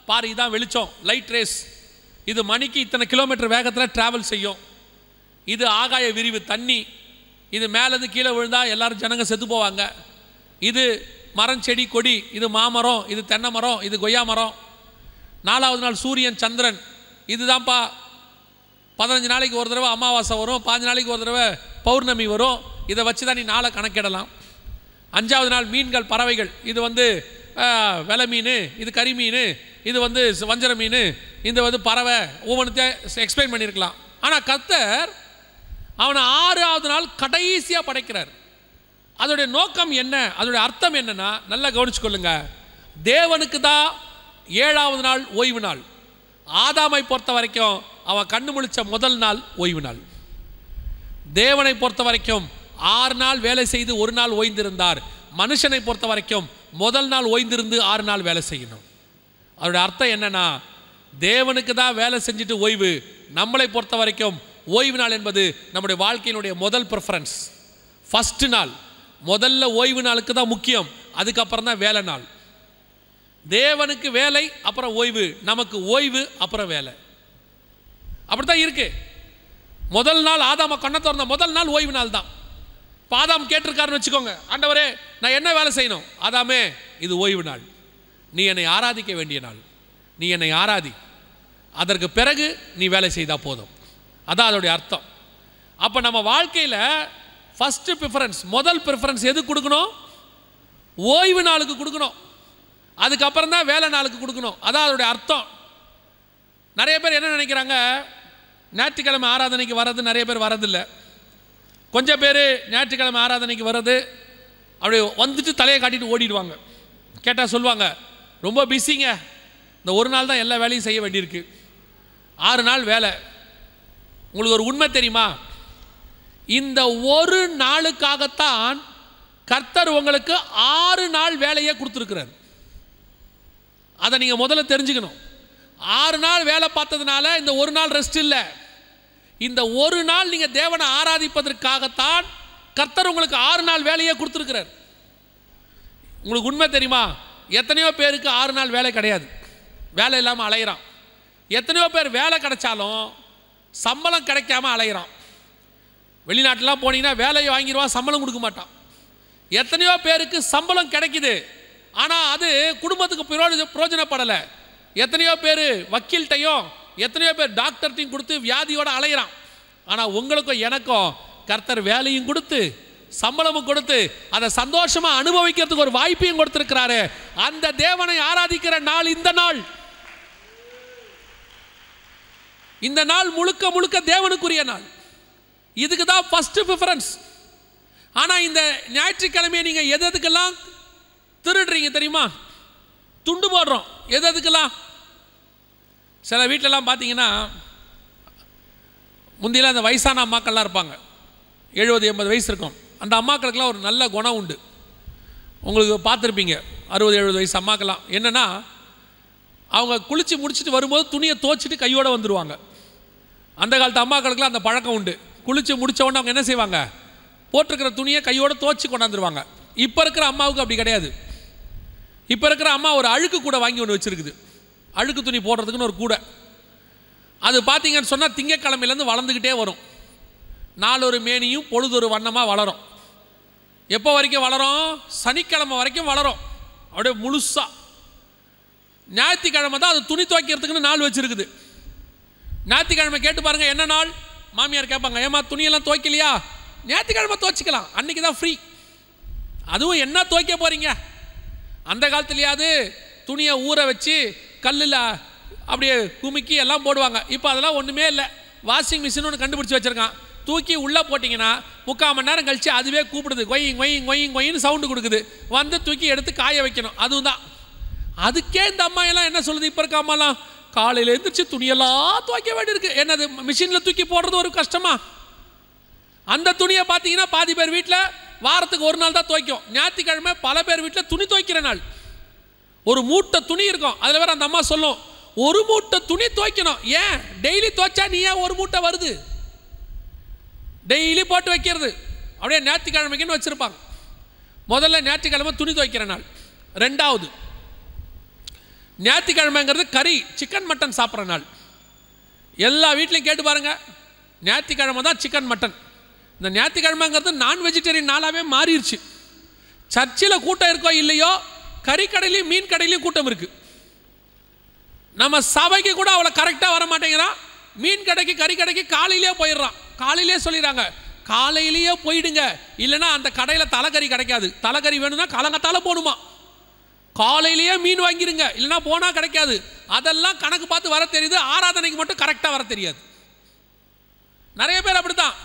பாரு இதான் வெளிச்சம் லைட் ரேஸ் இது மணிக்கு இத்தனை கிலோமீட்டர் வேகத்தில் ட்ராவல் செய்யும் இது ஆகாய விரிவு தண்ணி இது மேலேருந்து கீழே விழுந்தால் எல்லோரும் ஜனங்கள் செத்து போவாங்க இது மரம் செடி கொடி இது மாமரம் இது தென்னை மரம் இது கொய்யா மரம் நாலாவது நாள் சூரியன் சந்திரன் இதுதான்ப்பா பதினஞ்சு நாளைக்கு ஒரு தடவை அமாவாசை வரும் பாஞ்சு நாளைக்கு ஒரு தடவை பௌர்ணமி வரும் இதை வச்சு தான் நீ நாளை கணக்கிடலாம் அஞ்சாவது நாள் மீன்கள் பறவைகள் இது வந்து விலை மீன் இது கறி மீன் இது வந்து வஞ்சர மீன் இந்த வந்து பறவை ஒவ்வொன்றத்தை எக்ஸ்பிளைன் பண்ணியிருக்கலாம் ஆனால் கத்தர் அவனை ஆறாவது நாள் கடைசியாக படைக்கிறார் அதோடைய நோக்கம் என்ன அதோடைய அர்த்தம் என்னன்னா நல்லா கவனிச்சுக்கொள்ளுங்க தேவனுக்கு தான் ஏழாவது நாள் ஓய்வு நாள் ஆதாமை பொறுத்த வரைக்கும் அவன் கண்ணு முழிச்ச முதல் நாள் ஓய்வு நாள் தேவனை பொறுத்த வரைக்கும் ஆறு நாள் வேலை செய்து ஒரு நாள் ஓய்ந்திருந்தார் மனுஷனை பொறுத்த வரைக்கும் முதல் நாள் ஓய்ந்திருந்து ஆறு நாள் வேலை செய்யணும் அதோடய அர்த்தம் என்னன்னா தேவனுக்கு தான் வேலை செஞ்சுட்டு ஓய்வு நம்மளை பொறுத்த வரைக்கும் ஓய்வு நாள் என்பது நம்முடைய வாழ்க்கையினுடைய முதல் ப்ரிஃபரன்ஸ் ஃபஸ்ட்டு நாள் முதல்ல ஓய்வு நாளுக்கு தான் முக்கியம் அதுக்கப்புறம் தான் வேலை நாள் தேவனுக்கு வேலை அப்புறம் ஓய்வு நமக்கு ஓய்வு அப்புறம் வேலை அப்படி தான் இருக்கு முதல் நாள் ஆதாம கண்ணை திறந்த முதல் நாள் ஓய்வு நாள் தான் பாதாம் கேட்டிருக்காருன்னு வச்சுக்கோங்க ஆண்டவரே நான் என்ன வேலை செய்யணும் ஆதாமே இது ஓய்வு நாள் நீ என்னை ஆராதிக்க வேண்டிய நாள் நீ என்னை ஆராதி அதற்கு பிறகு நீ வேலை செய்தால் போதும் அதான் அதோடைய அர்த்தம் அப்போ நம்ம வாழ்க்கையில் ஃபஸ்ட்டு ப்ரிஃபரன்ஸ் முதல் ப்ரிஃபரன்ஸ் எது கொடுக்கணும் ஓய்வு நாளுக்கு கொடுக்கணும் அதுக்கப்புறம் தான் வேலை நாளுக்கு கொடுக்கணும் அதான் அதோடைய அர்த்தம் நிறைய பேர் என்ன நினைக்கிறாங்க ஞாயிற்றுக்கிழமை ஆராதனைக்கு வர்றது நிறைய பேர் வரதில்லை கொஞ்சம் பேர் ஞாயிற்றுக்கிழமை ஆராதனைக்கு வர்றது அப்படி வந்துட்டு தலையை காட்டிட்டு ஓடிடுவாங்க கேட்டால் சொல்லுவாங்க ரொம்ப பிஸிங்க இந்த ஒரு நாள் தான் எல்லா வேலையும் செய்ய வேண்டியிருக்கு ஆறு நாள் வேலை உங்களுக்கு ஒரு உண்மை தெரியுமா இந்த ஒரு நாளுக்காகத்தான் கர்த்தர் உங்களுக்கு ஆறு நாள் வேலையை கொடுத்துருக்கிறார் அதை நீங்கள் முதல்ல தெரிஞ்சுக்கணும் ஆறு நாள் வேலை பார்த்ததுனால இந்த ஒரு நாள் ரெஸ்ட் இல்லை இந்த ஒரு நாள் நீங்கள் தேவனை ஆராதிப்பதற்காகத்தான் கர்த்தர் உங்களுக்கு ஆறு நாள் வேலையை கொடுத்துருக்கிறார் உங்களுக்கு உண்மை தெரியுமா எத்தனையோ பேருக்கு ஆறு நாள் வேலை கிடையாது வேலை இல்லாமல் அலைகிறான் எத்தனையோ பேர் வேலை கிடைச்சாலும் சம்பளம் கிடைக்காம அலைகிறான் வெளிநாட்டெலாம் போனீங்கன்னா வேலையை வாங்கிடுவான் சம்பளம் கொடுக்க மாட்டான் எத்தனையோ பேருக்கு சம்பளம் கிடைக்குது ஆனால் அது குடும்பத்துக்கு பிரயோஜ பிரயோஜனப்படலை எத்தனையோ பேர் வக்கீல்கிட்டையும் எத்தனையோ பேர் டாக்டர்கிட்டையும் கொடுத்து வியாதியோடு அலைகிறான் ஆனால் உங்களுக்கும் எனக்கும் கர்த்தர் வேலையும் கொடுத்து சம்பளமும் கொடுத்து அதை சந்தோஷமா அனுபவிக்கிறதுக்கு ஒரு வாய்ப்பையும் கொடுத்திருக்கிறாரு அந்த தேவனை ஆராதிக்கிற நாள் இந்த நாள் இந்த நாள் முழுக்க முழுக்க தேவனுக்குரிய நாள் இதுக்கு தான் ஃபஸ்ட்டு ப்ரிஃபரன்ஸ் ஆனா இந்த ஞாயிற்றுக்கிழமையை நீங்க எதுக்கெல்லாம் திருடுறீங்க தெரியுமா துண்டு போடுறோம் எது எதுக்கெல்லாம் சில வீட்டிலலாம் பார்த்தீங்கன்னா முந்தையெல்லாம் அந்த வயசான அம்மாக்கள்லாம் இருப்பாங்க எழுபது எண்பது வயசு இருக்கும் அந்த அம்மாக்களுக்கெல்லாம் ஒரு நல்ல குணம் உண்டு உங்களுக்கு பார்த்துருப்பீங்க அறுபது எழுபது வயசு அம்மாக்கெல்லாம் என்னென்னா அவங்க குளித்து முடிச்சுட்டு வரும்போது துணியை துவச்சிட்டு கையோடு வந்துடுவாங்க அந்த காலத்து அம்மாக்களுக்கெல்லாம் அந்த பழக்கம் உண்டு குளித்து முடித்தவொடனே அவங்க என்ன செய்வாங்க போட்டிருக்கிற துணியை கையோடு துவச்சி கொண்டாந்துருவாங்க இப்போ இருக்கிற அம்மாவுக்கு அப்படி கிடையாது இப்போ இருக்கிற அம்மா ஒரு அழுக்கு கூட வாங்கி ஒன்று வச்சுருக்குது அழுக்கு துணி போடுறதுக்குன்னு ஒரு கூடை அது பார்த்தீங்கன்னு சொன்னால் திங்கக்கிழமையிலேருந்து வளர்ந்துக்கிட்டே வரும் நாலொரு மேனியும் பொழுதொரு வண்ணமாக வளரும் எப்போ வரைக்கும் வளரும் சனிக்கிழமை வரைக்கும் வளரும் அப்படியே முழுசாக ஞாயிற்றுக்கிழமை தான் அது துணி துவைக்கிறதுக்குன்னு நாள் வச்சுருக்குது ஞாயிற்றுக்கிழமை கேட்டு பாருங்கள் என்ன நாள் மாமியார் கேட்பாங்க ஏமா துணியெல்லாம் துவைக்கலையா ஞாயிற்றுக்கிழமை துவைச்சிக்கலாம் அன்றைக்கி தான் ஃப்ரீ அதுவும் என்ன துவைக்க போகிறீங்க அந்த காலத்துலையாவது துணியை ஊற வச்சு கல்லில் அப்படியே குமிக்கி எல்லாம் போடுவாங்க இப்போ அதெல்லாம் ஒன்றுமே இல்லை வாஷிங் மிஷின் ஒன்று கண்டுபிடிச்சி வச்சுருக்கான் தூக்கி உள்ளே போட்டிங்கன்னா முக்கால் மணி நேரம் கழித்து அதுவே கூப்பிடுது கொயிங் கொயிங் கொயிங் கொயின்னு சவுண்டு கொடுக்குது வந்து தூக்கி எடுத்து காய வைக்கணும் அதுவும் தான் அதுக்கே இந்த அம்மாயெல்லாம் என்ன சொல்லுது இப்போ இருக்க அம்மாலாம் காலையில் எழுந்திரிச்சு துணியெல்லாம் துவைக்க வேண்டியிருக்கு என்னது மிஷினில் தூக்கி போடுறது ஒரு கஷ்டமா அந்த துணியை பார்த்தீங்கன்னா பாதி பேர் வீட்டில் வாரத்துக்கு ஒரு நாள் தான் துவைக்கும் ஞாயிற்றுக்கிழமை பல பேர் வீட்டில் துணி துவைக்கிற நாள் ஒரு மூட்டை துணி இருக்கும் அதில் வேறு அந்த அம்மா சொல்லும் ஒரு மூட்டை துணி துவைக்கணும் ஏன் டெய்லி துவைச்சா நீ ஏன் ஒரு மூட்டை வருது டெய்லி போட்டு வைக்கிறது அப்படியே ஞாயிற்றுக்கிழமைக்குன்னு வச்சுருப்பாங்க முதல்ல ஞாயிற்றுக்கிழமை துணி துவைக்கிற நாள் ரெண்டாவது ஞாயிற்றுக்கிழமைங்கிறது கறி சிக்கன் மட்டன் சாப்பிட்ற நாள் எல்லா வீட்லையும் கேட்டு பாருங்கள் ஞாயிற்றுக்கிழமை தான் சிக்கன் மட்டன் இந்த ஞாயிற்றுக்கிழமைங்கிறது நான் வெஜிடேரியன் நாளாகவே மாறிடுச்சு சர்ச்சில் கூட்டம் இருக்கோ இல்லையோ கடையிலையும் மீன் கடையிலையும் கூட்டம் இருக்குது நம்ம சபைக்கு கூட அவ்வளோ கரெக்டாக வர மாட்டேங்கிறான் மீன் கடைக்கு கறி கடைக்கு காலையிலேயே போயிடுறான் காலையிலேயே சொல்லிடுறாங்க காலையிலேயே போயிடுங்க இல்லைன்னா அந்த கடையில் தலைக்கறி கிடைக்காது தலைக்கறி வேணும்னா கலங்கத்தால் போகணுமா காலையிலேயே மீன் வாங்கிடுங்க இல்லைன்னா போனால் கிடைக்காது அதெல்லாம் கணக்கு பார்த்து வர தெரியுது ஆராதனைக்கு மட்டும் கரெக்டாக வர தெரியாது நிறைய பேர் அப்படித்தான்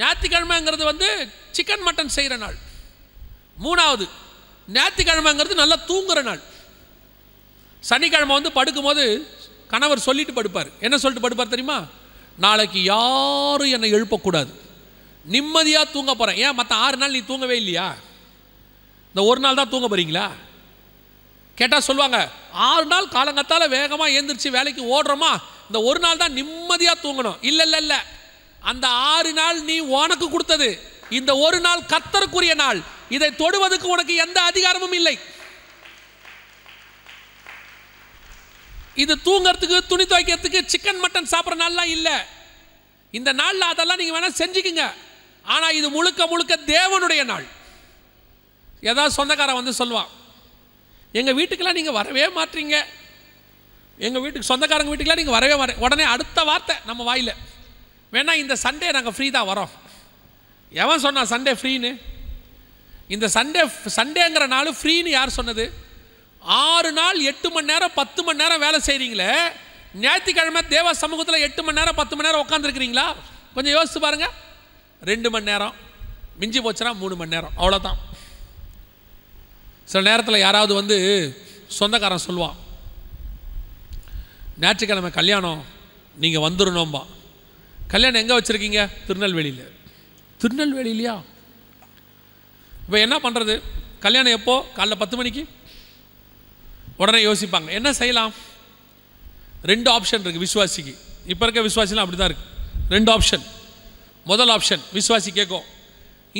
ஞாயிற்றுக்கிழமைங்கிறது வந்து சிக்கன் மட்டன் செய்கிற நாள் மூணாவது ஞாயிற்றுக்கிழமைங்கிறது நல்லா தூங்குற நாள் சனிக்கிழமை வந்து படுக்கும்போது கணவர் சொல்லிட்டு படுப்பார் என்ன சொல்லிட்டு படுப்பார் தெரியுமா நாளைக்கு யாரும் என்னை எழுப்பக்கூடாது நிம்மதியாக தூங்க போகிறேன் ஏன் மற்ற ஆறு நாள் நீ தூங்கவே இல்லையா இந்த ஒரு நாள் தான் தூங்க போகிறீங்களா கேட்டால் சொல்லுவாங்க ஆறு நாள் காலங்கத்தால் வேகமாக எழுந்திரிச்சு வேலைக்கு ஓடுறோமா இந்த ஒரு நாள் தான் நிம்மதியாக தூங்கணும் இல்லை இல்லை இல்லை அந்த ஆறு நாள் நீ உனக்கு கொடுத்தது இந்த ஒரு நாள் கத்தருக்குரிய நாள் இதை தொடுவதற்கு உனக்கு எந்த அதிகாரமும் இல்லை இது தூங்கிறதுக்கு துணி துவைக்கிறதுக்கு சிக்கன் மட்டன் சாப்பிட்ற நாள்லாம் இல்லை இந்த நாளில் அதெல்லாம் நீங்கள் வேணால் செஞ்சுக்குங்க ஆனால் இது முழுக்க முழுக்க தேவனுடைய நாள் ஏதாவது சொந்தக்காரன் வந்து சொல்லுவான் எங்கள் வீட்டுக்கெல்லாம் நீங்கள் வரவே மாட்டீங்க எங்கள் வீட்டுக்கு சொந்தக்காரங்க வீட்டுக்கெலாம் நீங்கள் வரவே மாட்டேன் உடனே அடுத்த வார்த்தை நம்ம வாயில் வேணால் இந்த சண்டே நாங்கள் ஃப்ரீ தான் வரோம் எவன் சொன்னான் சண்டே ஃப்ரீன்னு இந்த சண்டே சண்டேங்கிற நாள் ஃப்ரீன்னு யார் சொன்னது ஆறு நாள் எட்டு மணி நேரம் பத்து மணி நேரம் வேலை செய்கிறீங்களே ஞாயிற்றுக்கிழமை தேவ சமூகத்தில் எட்டு மணி நேரம் பத்து மணி நேரம் உட்காந்துருக்கிறீங்களா கொஞ்சம் யோசித்து பாருங்கள் ரெண்டு மணி நேரம் மிஞ்சி போச்சுன்னா மூணு மணி நேரம் அவ்வளோதான் சில நேரத்தில் யாராவது வந்து சொந்தக்காரன் சொல்லுவான் ஞாயிற்றுக்கிழமை கல்யாணம் நீங்கள் வந்துடணும்பா கல்யாணம் எங்கே வச்சுருக்கீங்க திருநெல்வேலியில் திருநெல்வேலியிலையா இப்போ என்ன பண்ணுறது கல்யாணம் எப்போது காலைல பத்து மணிக்கு உடனே யோசிப்பாங்க என்ன செய்யலாம் ரெண்டு ஆப்ஷன் இருக்குது விஸ்வாசிக்கு இப்போ இருக்க விஸ்வாசிலாம் அப்படி தான் இருக்குது ரெண்டு ஆப்ஷன் முதல் ஆப்ஷன் விஸ்வாசி கேட்கும்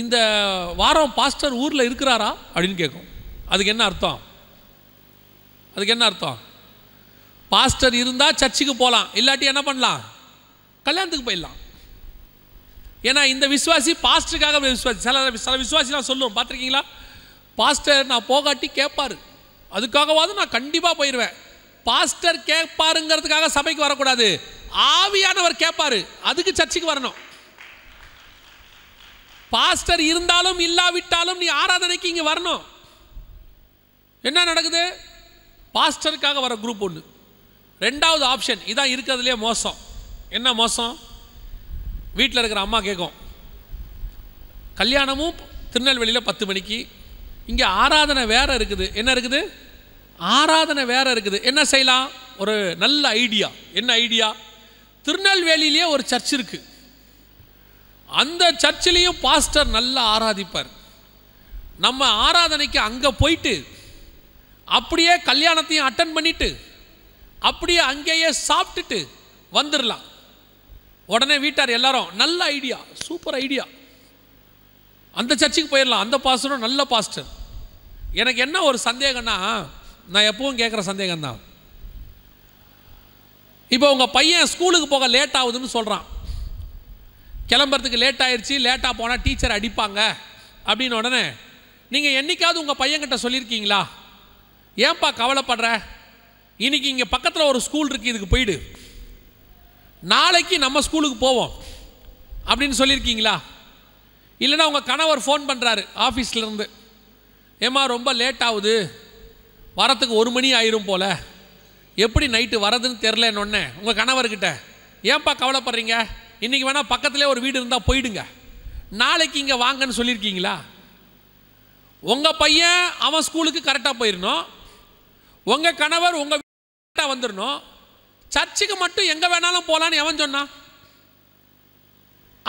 இந்த வாரம் பாஸ்டர் ஊரில் இருக்கிறாரா அப்படின்னு கேட்கும் அதுக்கு என்ன அர்த்தம் அதுக்கு என்ன அர்த்தம் பாஸ்டர் இருந்தால் சர்ச்சுக்கு போகலாம் இல்லாட்டி என்ன பண்ணலாம் கல்யாணத்துக்கு போயிடலாம் ஏன்னா இந்த விஸ்வாசி பாஸ்டருக்காக விஸ்வாசி சில சில விஸ்வாசிலாம் சொல்லுவோம் பார்த்துருக்கீங்களா பாஸ்டர் நான் போகாட்டி கேட்பாரு அதுக்காகவாது நான் கண்டிப்பாக போயிடுவேன் பாஸ்டர் கேட்பாருங்கிறதுக்காக சபைக்கு வரக்கூடாது ஆவியானவர் கேட்பாரு அதுக்கு சர்ச்சுக்கு வரணும் பாஸ்டர் இருந்தாலும் இல்லாவிட்டாலும் நீ ஆராதனைக்கு இங்கே வரணும் என்ன நடக்குது பாஸ்டருக்காக வர குரூப் ஒன்று ரெண்டாவது ஆப்ஷன் இதான் இருக்கிறதுலே மோசம் என்ன மோசம் வீட்டில் இருக்கிற அம்மா கேட்கும் கல்யாணமும் திருநெல்வேலியில் பத்து மணிக்கு இங்கே ஆராதனை வேறு இருக்குது என்ன இருக்குது ஆராதனை வேறு இருக்குது என்ன செய்யலாம் ஒரு நல்ல ஐடியா என்ன ஐடியா திருநெல்வேலியிலே ஒரு சர்ச் இருக்குது அந்த சர்ச்சிலையும் பாஸ்டர் நல்லா ஆராதிப்பார் நம்ம ஆராதனைக்கு அங்கே போயிட்டு அப்படியே கல்யாணத்தையும் அட்டன் பண்ணிட்டு அப்படியே அங்கேயே சாப்பிட்டுட்டு வந்துடலாம் உடனே வீட்டார் எல்லாரும் நல்ல ஐடியா சூப்பர் ஐடியா அந்த சர்ச்சுக்கு போயிடலாம் அந்த பாஸ்டரும் நல்ல பாஸ்டர் எனக்கு என்ன ஒரு சந்தேகம்னா நான் எப்பவும் கேட்குற சந்தேகம் தான் இப்போ உங்கள் பையன் ஸ்கூலுக்கு போக லேட் ஆகுதுன்னு சொல்கிறான் கிளம்புறதுக்கு லேட் ஆயிடுச்சு லேட்டாக போனால் டீச்சர் அடிப்பாங்க அப்படின்னு உடனே நீங்கள் என்றைக்காவது உங்கள் பையன்கிட்ட சொல்லியிருக்கீங்களா ஏன்பா கவலைப்படுற இன்றைக்கி இங்கே பக்கத்தில் ஒரு ஸ்கூல் இருக்குது இதுக்கு போயிடு நாளைக்கு நம்ம ஸ்கூலுக்கு போவோம் அப்படின்னு சொல்லியிருக்கீங்களா இல்லைனா உங்கள் கணவர் ஃபோன் பண்ணுறாரு ஆஃபீஸ்லேருந்து ஏம்மா ரொம்ப லேட் ஆகுது வரத்துக்கு ஒரு மணி ஆயிரும் போல் எப்படி நைட்டு வரதுன்னு தெரில என்னொன்னே உங்கள் கணவர்கிட்ட ஏன்பா கவலைப்படுறீங்க இன்றைக்கி வேணால் பக்கத்துலேயே ஒரு வீடு இருந்தால் போயிடுங்க நாளைக்கு இங்கே வாங்கன்னு சொல்லியிருக்கீங்களா உங்கள் பையன் அவன் ஸ்கூலுக்கு கரெக்டாக போயிடணும் உங்கள் கணவர் உங்கள் கரெக்டாக வந்துடணும் சர்ச்சுக்கு மட்டும் எங்கே வேணாலும் போகலான்னு எவன் சொன்னான்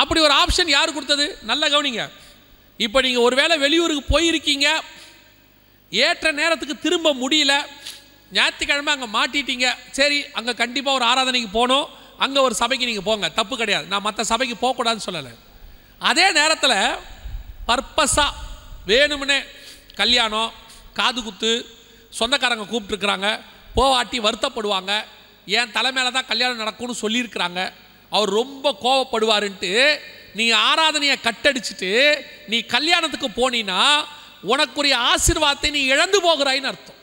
அப்படி ஒரு ஆப்ஷன் யார் கொடுத்தது நல்லா கவனிங்க இப்போ நீங்கள் ஒரு வேளை வெளியூருக்கு போயிருக்கீங்க ஏற்ற நேரத்துக்கு திரும்ப முடியல ஞாயிற்றுக்கிழமை அங்கே மாட்டிட்டீங்க சரி அங்கே கண்டிப்பாக ஒரு ஆராதனைக்கு போகணும் அங்கே ஒரு சபைக்கு நீங்கள் போங்க தப்பு கிடையாது நான் மற்ற சபைக்கு போகக்கூடாதுன்னு சொல்லலை அதே நேரத்தில் பர்பஸாக வேணும்னே கல்யாணம் காது குத்து சொந்தக்காரங்க கூப்பிட்டுருக்குறாங்க போவாட்டி வருத்தப்படுவாங்க என் தலைமையில் தான் கல்யாணம் நடக்கும்னு சொல்லியிருக்கிறாங்க அவர் ரொம்ப கோவப்படுவாருன்ட்டு நீ ஆராதனையை கட்டடிச்சிட்டு நீ கல்யாணத்துக்கு போனீன்னா உனக்குரிய ஆசிர்வாதத்தை நீ இழந்து போகிறாயின்னு அர்த்தம்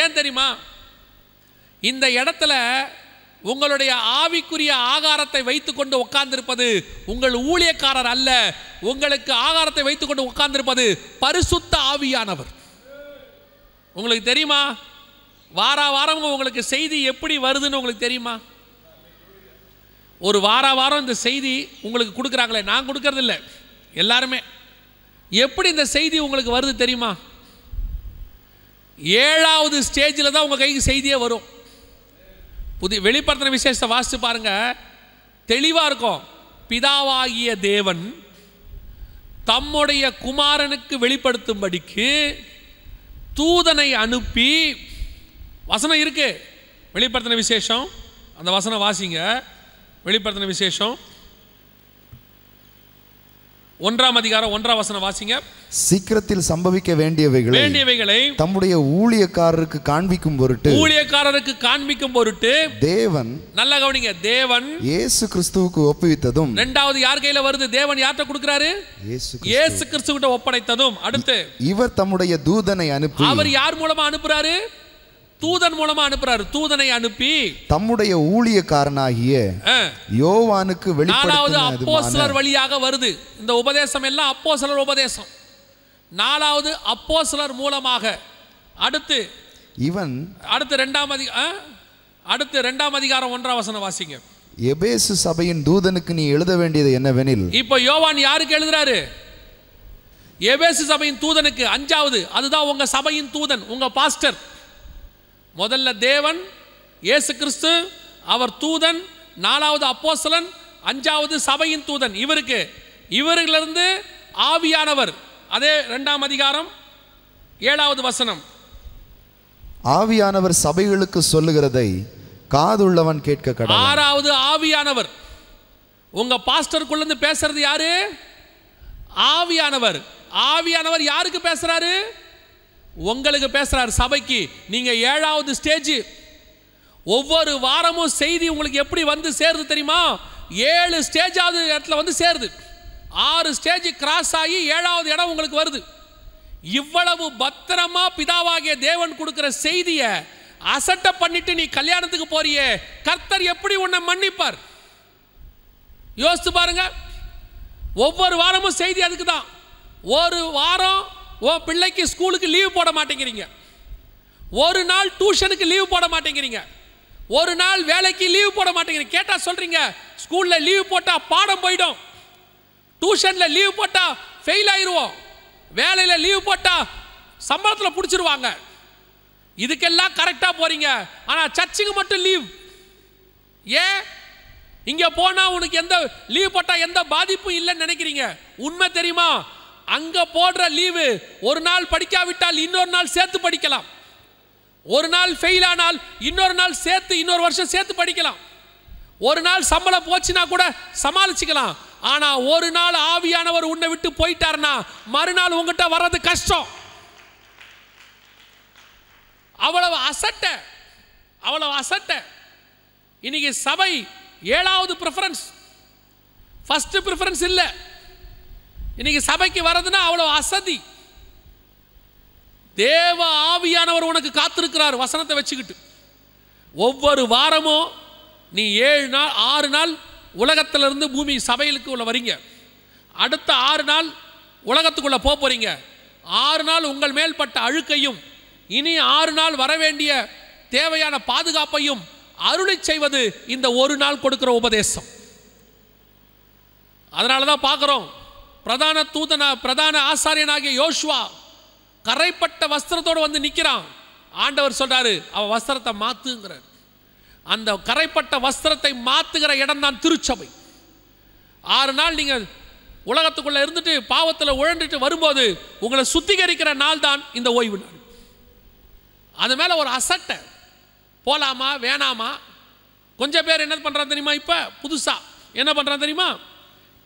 ஏன் தெரியுமா இந்த இடத்துல உங்களுடைய ஆவிக்குரிய ஆகாரத்தை வைத்துக்கொண்டு உட்கார்ந்திருப்பது உங்கள் ஊழியக்காரர் அல்ல உங்களுக்கு ஆகாரத்தை வைத்துக்கொண்டு உட்கார்ந்திருப்பது பரிசுத்த ஆவியானவர் உங்களுக்கு தெரியுமா வார வாரம் உங்களுக்கு செய்தி எப்படி வருதுன்னு உங்களுக்கு தெரியுமா ஒரு வார வாரம் இந்த செய்தி உங்களுக்கு கொடுக்குறாங்களே நான் கொடுக்கறதில்ல எல்லாருமே எப்படி இந்த செய்தி உங்களுக்கு வருது தெரியுமா ஏழாவது ஸ்டேஜில் தான் உங்கள் கைக்கு செய்தியே வரும் புதிய வெளிப்படுத்தின விசேஷத்தை வாசித்து பாருங்கள் தெளிவாக இருக்கும் பிதாவாகிய தேவன் தம்முடைய குமாரனுக்கு வெளிப்படுத்தும்படிக்கு தூதனை அனுப்பி வசனம் இருக்கு வெளிப்படுத்தின விசேஷம் அந்த வசனம் வாசிங்க வெளிப்படுத்தின விசேஷம் ஒன்றாம் அதிகாரம் ஒன்றாம் வசனம் வாசிங்க சீக்கிரத்தில் சம்பவிக்க வேண்டியவைகளை வேண்டியவைகளை தம்முடைய ஊழியக்காரருக்கு காண்பிக்கும் பொருட்டு ஊழியக்காரருக்கு காண்பிக்கும் பொருட்டு தேவன் நல்ல கவனிங்க தேவன் இயேசு கிறிஸ்துவுக்கு ஒப்புவித்ததும் இரண்டாவது யார் கையில வருது தேவன் யார்கிட்ட கொடுக்கிறாரு இயேசு கிறிஸ்துவிட்ட ஒப்படைத்ததும் அடுத்து இவர் தம்முடைய தூதனை அனுப்பி அவர் யார் மூலமா அனுப்புறாரு தூதன் மூலமா அனுப்புறாரு தூதனை அனுப்பி தம்முடைய ஊழியக்காரனாகிய யோவானுக்கு நாலாவது அப்போசலர் வழியாக வருது இந்த உபதேசம் எல்லாம் அப்போசலர் உபதேசம் நாலாவது அப்போசலர் மூலமாக அடுத்து இவன் அடுத்து ரெண்டாம் அதிக அடுத்து ரெண்டாம் அதிகாரம் ஒன்றாம் வசனம் வாசிங்க எபேசு சபையின் தூதனுக்கு நீ எழுத வேண்டியது என்னவெனில் இப்போ யோவான் யாருக்கு எழுதுறாரு எபேசு சபையின் தூதனுக்கு அஞ்சாவது அதுதான் உங்க சபையின் தூதன் உங்க பாஸ்டர் முதல்ல தேவன் இயேசு கிறிஸ்து அவர் தூதன் நாலாவது அப்போசலன் அஞ்சாவது சபையின் தூதன் இவருக்கு இவர்களிருந்து ஆவியானவர் அதே ரெண்டாம் அதிகாரம் ஏழாவது வசனம் ஆவியானவர் சபைகளுக்கு சொல்லுகிறதை காதுள்ளவன் கேட்க ஆறாவது ஆவியானவர் உங்க பாஸ்டருக்குள்ள பேசுறது யாரு ஆவியானவர் ஆவியானவர் யாருக்கு பேசுறாரு உங்களுக்கு பேசுகிறார் சபைக்கு நீங்கள் ஏழாவது ஸ்டேஜ் ஒவ்வொரு வாரமும் செய்தி உங்களுக்கு எப்படி வந்து சேருது தெரியுமா ஏழு ஸ்டேஜாவது இடத்துல வந்து சேருது ஆறு ஸ்டேஜ் கிராஸ் ஆகி ஏழாவது இடம் உங்களுக்கு வருது இவ்வளவு பத்திரமா பிதாவாகிய தேவன் கொடுக்குற செய்தியை அசட்டை பண்ணிட்டு நீ கல்யாணத்துக்கு போறியே கர்த்தர் எப்படி உன்னை மன்னிப்பார் யோசித்து பாருங்க ஒவ்வொரு வாரமும் செய்தி அதுக்கு தான் ஒரு வாரம் உன் பிள்ளைக்கு ஸ்கூலுக்கு லீவ் போட மாட்டேங்கிறீங்க ஒரு நாள் டியூஷனுக்கு லீவ் போட மாட்டேங்கிறீங்க ஒரு நாள் வேலைக்கு லீவ் போட மாட்டேங்கிறீங்க கேட்டால் சொல்கிறீங்க ஸ்கூலில் லீவ் போட்டால் பாடம் போயிடும் டியூஷனில் லீவ் போட்டால் ஃபெயில் ஆயிடுவோம் வேலையில் லீவ் போட்டால் சம்பளத்தில் பிடிச்சிருவாங்க இதுக்கெல்லாம் கரெக்டாக போகிறீங்க ஆனால் சர்ச்சுக்கு மட்டும் லீவ் ஏன் இங்கே போனால் உனக்கு எந்த லீவ் போட்டால் எந்த பாதிப்பும் இல்லைன்னு நினைக்கிறீங்க உண்மை தெரியுமா அங்கே போடுற லீவு ஒரு நாள் படிக்காவிட்டால் இன்னொரு நாள் சேர்த்து படிக்கலாம் ஒரு நாள் ஃபெயில் ஆனால் இன்னொரு நாள் சேர்த்து இன்னொரு வருஷம் சேர்த்து படிக்கலாம் ஒரு நாள் சம்பளம் போச்சுன்னா கூட சமாளிச்சுக்கலாம் ஆனால் ஒரு நாள் ஆவியானவர் உன்னை விட்டு போயிட்டார்னா மறுநாள் உங்ககிட்ட வர்றது கஷ்டம் அவ்வளவு அசட்ட அவ்வளவு அசட்ட இன்னைக்கு சபை ஏழாவது ப்ரிஃபரன்ஸ் ஃபஸ்ட்டு ப்ரிஃபரன்ஸ் இல்லை இன்னைக்கு சபைக்கு வர்றதுன்னா அவ்வளோ அசதி தேவ ஆவியானவர் உனக்கு காத்திருக்கிறார் வசனத்தை வச்சுக்கிட்டு ஒவ்வொரு வாரமும் நீ ஏழு நாள் ஆறு நாள் உலகத்திலிருந்து பூமி சபைகளுக்கு உள்ள வரீங்க அடுத்த ஆறு நாள் உலகத்துக்குள்ளே போக போகிறீங்க ஆறு நாள் உங்கள் மேல்பட்ட அழுக்கையும் இனி ஆறு நாள் வர வேண்டிய தேவையான பாதுகாப்பையும் அருளை செய்வது இந்த ஒரு நாள் கொடுக்குற உபதேசம் அதனால தான் பார்க்குறோம் பிரதான தூதனா பிரதான ஆசாரியனாகிய யோஷ்வா கரைப்பட்ட வஸ்திரத்தோடு வந்து நிற்கிறான் ஆண்டவர் சொல்கிறாரு அவ வஸ்திரத்தை மாற்றுங்கிறார் அந்த கரைப்பட்ட வஸ்திரத்தை மாற்றுகிற இடம் தான் திருச்சபை ஆறு நாள் நீங்கள் உலகத்துக்குள்ளே இருந்துட்டு பாவத்தில் உழண்டுட்டு வரும்போது உங்களை சுத்திகரிக்கிற நாள் தான் இந்த ஓய்வு நாள் அது மேலே ஒரு அசட்டை போகலாமா வேணாமா கொஞ்சம் பேர் என்ன பண்ணுறான் தெரியுமா இப்போ புதுசாக என்ன பண்ணுறான் தெரியுமா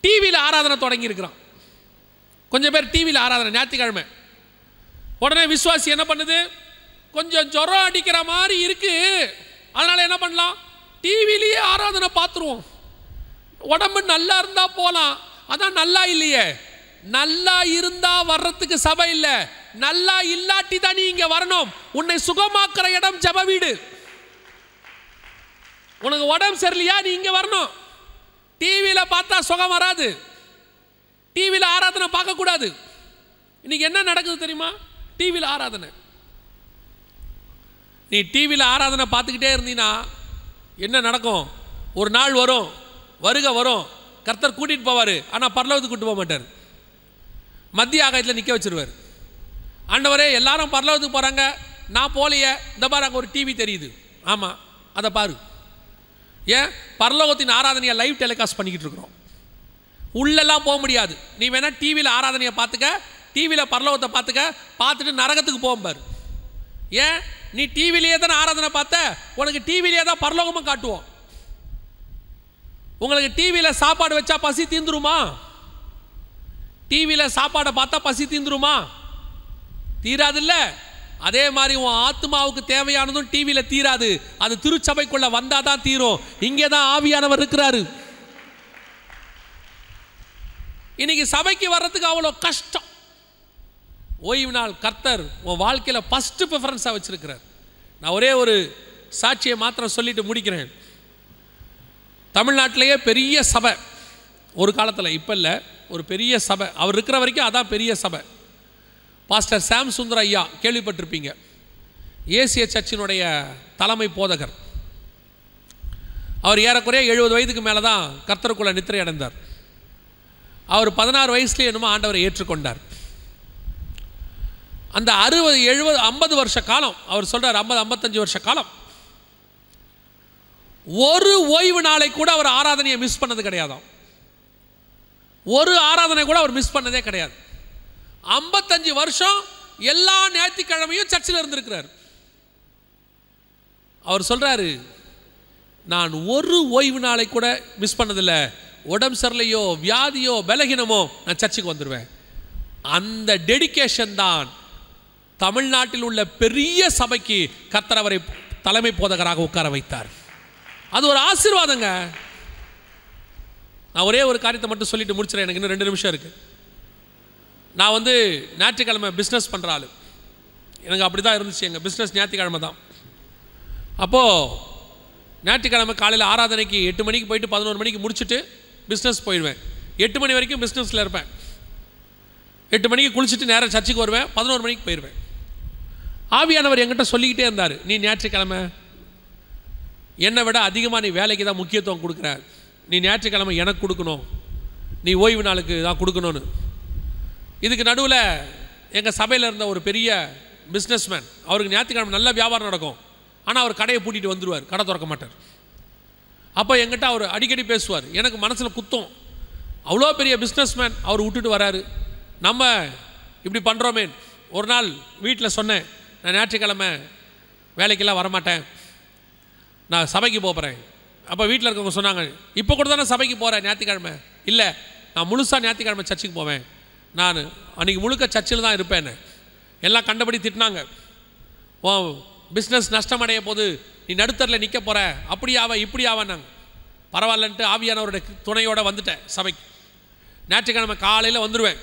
டிவியில் ஆராதனை தொடங்கியிருக்கிறான் கொஞ்சம் பேர் டிவியில் ஆராதனை ஞாயிற்றுக்கிழமை உடனே விஸ்வாசி என்ன பண்ணுது கொஞ்சம் ஜொரம் அடிக்கிற மாதிரி இருக்கு அதனால் என்ன பண்ணலாம் டிவிலேயே ஆராதனை பார்த்துருவோம் உடம்பு நல்லா இருந்தால் போகலாம் அதான் நல்லா இல்லையே நல்லா இருந்தால் வர்றதுக்கு சபை இல்லை நல்லா இல்லாட்டி தான் நீ இங்கே வரணும் உன்னை சுகமாக்குற இடம் ஜப வீடு உனக்கு உடம்பு சரியில்லையா நீ இங்கே வரணும் டிவியில் பார்த்தா சுகம் வராது டிவியில் ஆராதனை பார்க்கக்கூடாது இன்னைக்கு என்ன நடக்குது தெரியுமா டிவியில் ஆராதனை நீ டிவியில் ஆராதனை பார்த்துக்கிட்டே இருந்தீங்கன்னா என்ன நடக்கும் ஒரு நாள் வரும் வருக வரும் கர்த்தர் கூட்டிகிட்டு போவார் ஆனால் பரலோகத்துக்கு கூட்டு போக மாட்டார் மத்திய ஆகாயத்தில் நிற்க வச்சுருவார் ஆண்டவரே எல்லாரும் பரலோகத்துக்கு போகிறாங்க நான் போலையே இந்த மாதிரி அங்கே ஒரு டிவி தெரியுது ஆமாம் அதை பாரு ஏன் பரலோகத்தின் ஆராதனையை லைவ் டெலிகாஸ்ட் பண்ணிக்கிட்டு இருக்கிறோம் உள்ளெல்லாம் போக முடியாது நீ வேணால் டிவியில் ஆராதனையை பார்த்துக்க டிவியில் பரலோகத்தை பார்த்துக்க பார்த்துட்டு நரகத்துக்கு போகும்பார் ஏன் நீ டிவிலேயே தானே ஆராதனை பார்த்த உனக்கு டிவிலேயே தான் பரலோகமும் காட்டுவோம் உங்களுக்கு டிவியில் சாப்பாடு வச்சா பசி தீந்துருமா டிவியில் சாப்பாடை பார்த்தா பசி தீந்துருமா தீராதில்ல அதே மாதிரி உன் ஆத்மாவுக்கு தேவையானதும் டிவியில் தீராது அது திருச்சபைக்குள்ளே வந்தால் தான் தீரும் இங்கே தான் ஆவியானவர் இருக்கிறாரு இன்னைக்கு சபைக்கு வர்றதுக்கு அவ்வளோ கஷ்டம் ஓய்வு நாள் கர்த்தர் உன் வாழ்க்கையில் ஃபஸ்ட்டு ப்ரிஃபரன்ஸாக வச்சுருக்கிறார் நான் ஒரே ஒரு சாட்சியை மாத்திரம் சொல்லிட்டு முடிக்கிறேன் தமிழ்நாட்டிலேயே பெரிய சபை ஒரு காலத்தில் இப்போ இல்லை ஒரு பெரிய சபை அவர் இருக்கிற வரைக்கும் அதான் பெரிய சபை பாஸ்டர் சாம் சுந்தர ஐயா கேள்விப்பட்டிருப்பீங்க ஏசிய சர்ச்சினுடைய தலைமை போதகர் அவர் ஏறக்குறைய எழுபது வயதுக்கு மேலே தான் கர்த்தருக்குள்ளே நித்திரை அடைந்தார் அவர் பதினாறு வயசுலேயே என்னமோ ஆண்டவரை ஏற்றுக்கொண்டார் அந்த அறுபது எழுபது ஐம்பது வருஷ காலம் அவர் சொல்கிறார் ஐம்பது ஐம்பத்தஞ்சு வருஷ காலம் ஒரு ஓய்வு நாளை கூட அவர் ஆராதனையை மிஸ் பண்ணது கிடையாது ஒரு ஆராதனை கூட அவர் மிஸ் பண்ணதே கிடையாது ஐம்பத்தஞ்சு வருஷம் எல்லா ஞாயிற்றுக்கிழமையும் சர்ச்சில் இருந்திருக்கிறார் அவர் சொல்கிறாரு நான் ஒரு ஓய்வு நாளை கூட மிஸ் பண்ணதில்லை உடம்பு சரியில்லையோ வியாதியோ பலகீனமோ நான் சர்ச்சுக்கு வந்துடுவேன் அந்த டெடிக்கேஷன் தான் தமிழ்நாட்டில் உள்ள பெரிய சபைக்கு கத்தரவரை தலைமை போதகராக உட்கார வைத்தார் அது ஒரு ஆசீர்வாதங்க நான் ஒரே ஒரு காரியத்தை மட்டும் சொல்லிட்டு முடிச்சிடறேன் எனக்கு இன்னும் ரெண்டு நிமிஷம் இருக்குது நான் வந்து ஞாயிற்றுக்கிழமை பிஸ்னஸ் பண்ணுற ஆள் எனக்கு அப்படி தான் இருந்துச்சு எங்கள் பிஸ்னஸ் ஞாயிற்றுக்கிழமை தான் அப்போது ஞாயிற்றுக்கிழமை காலையில் ஆராதனைக்கு எட்டு மணிக்கு போயிட்டு பதினோரு மணிக்கு முடிச்சுட்டு பிஸ்னஸ் போயிடுவேன் எட்டு மணி வரைக்கும் பிஸ்னஸில் இருப்பேன் எட்டு மணிக்கு குளிச்சுட்டு நேராக சர்ச்சுக்கு வருவேன் பதினோரு மணிக்கு போயிடுவேன் ஆவியானவர் என்கிட்ட சொல்லிக்கிட்டே இருந்தார் நீ ஞாயிற்றுக்கிழமை என்னை விட அதிகமாக நீ வேலைக்கு தான் முக்கியத்துவம் கொடுக்குற நீ ஞாயிற்றுக்கிழமை எனக்கு கொடுக்கணும் நீ ஓய்வு நாளுக்கு தான் கொடுக்கணும்னு இதுக்கு நடுவில் எங்கள் சபையில் இருந்த ஒரு பெரிய பிஸ்னஸ்மேன் அவருக்கு ஞாயிற்றுக்கிழமை நல்ல வியாபாரம் நடக்கும் ஆனால் அவர் கடையை பூட்டிகிட்டு வந்துடுவார் கடை திறக்க மாட்டார் அப்போ எங்கிட்ட அவர் அடிக்கடி பேசுவார் எனக்கு மனசில் குத்தம் அவ்வளோ பெரிய பிஸ்னஸ்மேன் அவர் விட்டுட்டு வராரு நம்ம இப்படி பண்ணுறோமே ஒரு நாள் வீட்டில் சொன்னேன் நான் ஞாயிற்றுக்கிழமை வேலைக்கெல்லாம் வரமாட்டேன் நான் சபைக்கு போகிறேன் அப்போ வீட்டில் இருக்கவங்க சொன்னாங்க இப்போ கூட தானே சபைக்கு போகிறேன் ஞாயிற்றுக்கிழமை இல்லை நான் முழுசாக ஞாயிற்றுக்கிழமை சர்ச்சுக்கு போவேன் நான் அன்றைக்கி முழுக்க சர்ச்சில் தான் இருப்பேன் எல்லாம் கண்டபடி திட்டினாங்க பிஸ்னஸ் நஷ்டமடைய போது நீ நடுத்தரில் நிற்க போகிற அப்படியாவ இப்படியாவன்னாங்க பரவாயில்லன்ட்டு ஆவியானவருடைய துணையோடு வந்துட்டேன் சபைக்கு ஞாயிற்றுக்கிழமை காலையில் வந்துடுவேன்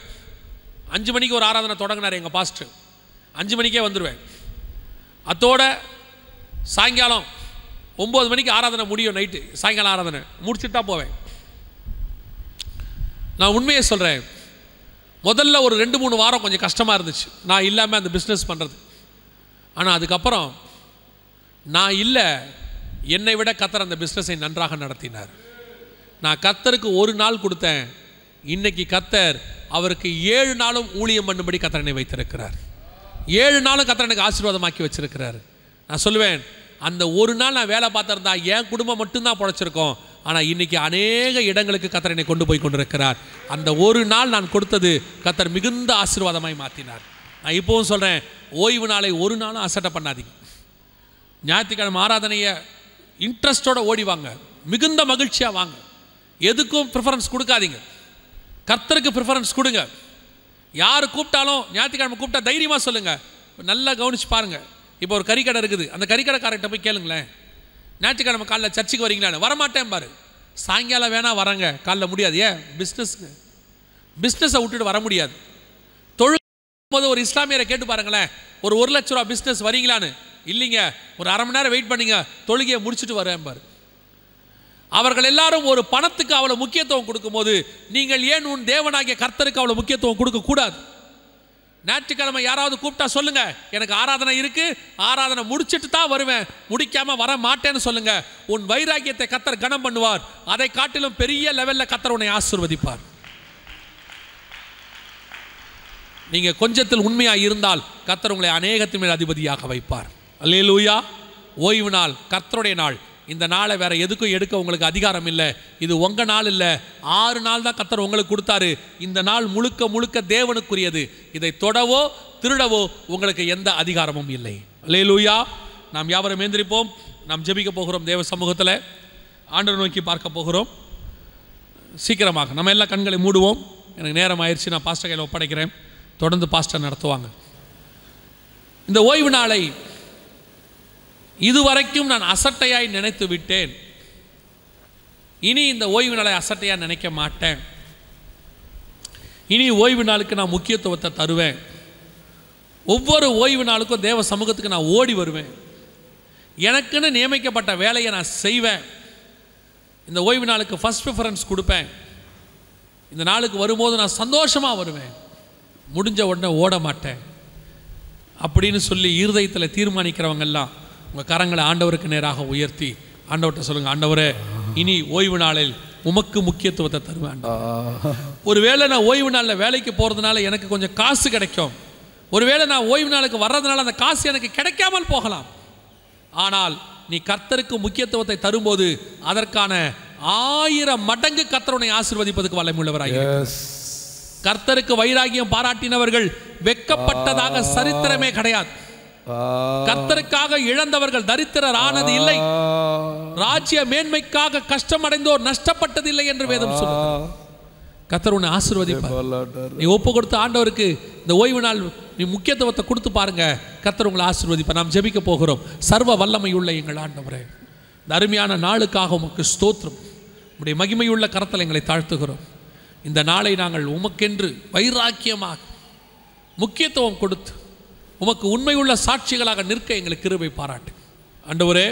அஞ்சு மணிக்கு ஒரு ஆராதனை தொடங்கினார் எங்கள் பாஸ்டர் அஞ்சு மணிக்கே வந்துடுவேன் அத்தோட சாயங்காலம் ஒம்பது மணிக்கு ஆராதனை முடியும் நைட்டு சாயங்காலம் ஆராதனை முடிச்சுட்டா போவேன் நான் உண்மையை சொல்கிறேன் முதல்ல ஒரு ரெண்டு மூணு வாரம் கொஞ்சம் கஷ்டமாக இருந்துச்சு நான் இல்லாமல் அந்த பிஸ்னஸ் பண்ணுறது ஆனால் அதுக்கப்புறம் நான் இல்லை என்னை விட கத்தர் அந்த பிஸ்னஸை நன்றாக நடத்தினார் நான் கத்தருக்கு ஒரு நாள் கொடுத்தேன் இன்னைக்கு கத்தர் அவருக்கு ஏழு நாளும் ஊழியம் பண்ணும்படி கத்தரனை வைத்திருக்கிறார் ஏழு நாளும் எனக்கு ஆசீர்வாதமாக்கி வச்சிருக்கிறார் நான் சொல்லுவேன் அந்த ஒரு நாள் நான் வேலை பார்த்துருந்தா என் குடும்பம் மட்டும்தான் பொழைச்சிருக்கோம் ஆனால் இன்றைக்கி அநேக இடங்களுக்கு கத்தரனை கொண்டு போய் கொண்டிருக்கிறார் அந்த ஒரு நாள் நான் கொடுத்தது கத்தர் மிகுந்த ஆசீர்வாதமாய் மாற்றினார் நான் இப்போவும் சொல்கிறேன் ஓய்வு நாளை ஒரு நாளும் அசட்டை பண்ணாதீங்க ஞாயிற்றுக்கிழமை ஆராதனையை இன்ட்ரெஸ்டோடு ஓடி வாங்க மிகுந்த மகிழ்ச்சியாக வாங்க எதுக்கும் ப்ரிஃபரன்ஸ் கொடுக்காதீங்க கர்த்தருக்கு ப்ரிஃபரன்ஸ் கொடுங்க யார் கூப்பிட்டாலும் ஞாயிற்றுக்கிழமை கூப்பிட்டா தைரியமாக சொல்லுங்கள் நல்லா கவனித்து பாருங்கள் இப்போ ஒரு கறிக்கடை இருக்குது அந்த கறிக்கடைக்காரர்கிட்ட போய் கேளுங்களேன் ஞாயிற்றுக்கிழமை காலைல சர்ச்சுக்கு வரீங்களான்னு வரமாட்டேன் பாரு சாயங்காலம் வேணால் வராங்க காலைல முடியாது ஏன் பிஸ்னஸ்க்கு பிஸ்னஸை விட்டுட்டு வர முடியாது அப்போது ஒரு இஸ்லாமியரை கேட்டு பாருங்களேன் ஒரு ஒரு லட்ச ரூபா பிஸ்னஸ் வரீங்களான்னு இல்லைங்க ஒரு அரை மணி நேரம் வெயிட் பண்ணிங்க தொழுகையை முடிச்சுட்டு வரேன் பாரு அவர்கள் எல்லாரும் ஒரு பணத்துக்கு அவ்வளோ முக்கியத்துவம் கொடுக்கும்போது நீங்கள் ஏன் உன் தேவனாகிய கர்த்தருக்கு அவ்வளோ முக்கியத்துவம் கொடுக்கக்கூடாது ஞாயிற்றுக்கிழமை யாராவது கூப்பிட்டா சொல்லுங்க எனக்கு ஆராதனை இருக்கு ஆராதனை முடிச்சுட்டு தான் வருவேன் முடிக்காம வர மாட்டேன்னு சொல்லுங்க உன் வைராக்கியத்தை கத்தர் கனம் பண்ணுவார் அதை காட்டிலும் பெரிய லெவல்ல கத்தர் உன்னை ஆசிர்வதிப்பார் நீங்கள் கொஞ்சத்தில் உண்மையாக இருந்தால் கர்த்தர் உங்களை அநேகத்தின் மேல் அதிபதியாக வைப்பார் அல்லேலூயா ஓய்வு நாள் கர்த்தருடைய நாள் இந்த நாளை வேற எதுக்கும் எடுக்க உங்களுக்கு அதிகாரம் இல்லை இது உங்கள் நாள் இல்லை ஆறு நாள் தான் கத்தர் உங்களுக்கு கொடுத்தாரு இந்த நாள் முழுக்க முழுக்க தேவனுக்குரியது இதை தொடவோ திருடவோ உங்களுக்கு எந்த அதிகாரமும் இல்லை லேலூயா நாம் யாவரும் எந்திரிப்போம் நாம் ஜெபிக்க போகிறோம் தேவ சமூகத்தில் ஆண்டு நோக்கி பார்க்க போகிறோம் சீக்கிரமாக நம்ம எல்லா கண்களை மூடுவோம் எனக்கு நேரம் ஆயிடுச்சு நான் பாஸ்டர் கையில் ஒப்படைக்கிறேன் தொடர்ந்து பாஸ்டர் நடத்துவாங்க இந்த ஓய்வு நாளை இதுவரைக்கும் நான் அசட்டையாய் நினைத்து விட்டேன் இனி இந்த ஓய்வு நாளை அசட்டையாக நினைக்க மாட்டேன் இனி ஓய்வு நாளுக்கு நான் முக்கியத்துவத்தை தருவேன் ஒவ்வொரு ஓய்வு நாளுக்கும் தேவ சமூகத்துக்கு நான் ஓடி வருவேன் எனக்குன்னு நியமிக்கப்பட்ட வேலையை நான் செய்வேன் இந்த ஓய்வு நாளுக்கு ஃபஸ்ட் ப்ரிஃபரன்ஸ் கொடுப்பேன் இந்த நாளுக்கு வரும்போது நான் சந்தோஷமாக வருவேன் முடிஞ்ச உடனே ஓட மாட்டேன் அப்படின்னு சொல்லி இருதயத்தில் தீர்மானிக்கிறவங்கெல்லாம் உங்கள் கரங்களை ஆண்டவருக்கு நேராக உயர்த்தி ஆண்டவர்கிட்ட சொல்லுங்கள் ஆண்டவரே இனி ஓய்வு நாளில் உமக்கு முக்கியத்துவத்தை தருவேன் ஒருவேளை நான் ஓய்வு நாளில் வேலைக்கு போகிறதுனால எனக்கு கொஞ்சம் காசு கிடைக்கும் ஒருவேளை நான் ஓய்வு நாளுக்கு வர்றதுனால அந்த காசு எனக்கு கிடைக்காமல் போகலாம் ஆனால் நீ கர்த்தருக்கு முக்கியத்துவத்தை தரும்போது அதற்கான ஆயிரம் மடங்கு கர்த்தருனை ஆசிர்வதிப்பதற்கு வல்லமுள்ளவராக கர்த்தருக்கு வைராகியம் பாராட்டினவர்கள் வெக்கப்பட்டதாக சரித்திரமே கிடையாது கர்த்தருக்காக இழந்தவர்கள் தரித்திரர் ஆனது இல்லை ராஜ்ய மேன்மைக்காக கஷ்டம் அடைந்தோர் நஷ்டப்பட்டது இல்லை என்று வேதம் சொல்லுகிறது கத்தர் உன்னை ஆசிர்வதிப்பார் நீ ஒப்பு கொடுத்த ஆண்டவருக்கு இந்த ஓய்வு நாள் நீ முக்கியத்துவத்தை கொடுத்து பாருங்க கத்தர் உங்களை ஆசிர்வதிப்பார் நாம் ஜெபிக்க போகிறோம் சர்வ வல்லமை உள்ள எங்கள் ஆண்டவரே அருமையான நாளுக்காக உமக்கு ஸ்தோத்திரம் உடைய மகிமையுள்ள கரத்தில் எங்களை தாழ்த்துகிறோம் இந்த நாளை நாங்கள் உமக்கென்று வைராக்கியமாக முக்கியத்துவம் கொடுத்து உமக்கு உண்மையுள்ள சாட்சிகளாக நிற்க எங்களுக்கு கிருபை பாராட்டு ஆண்டவரே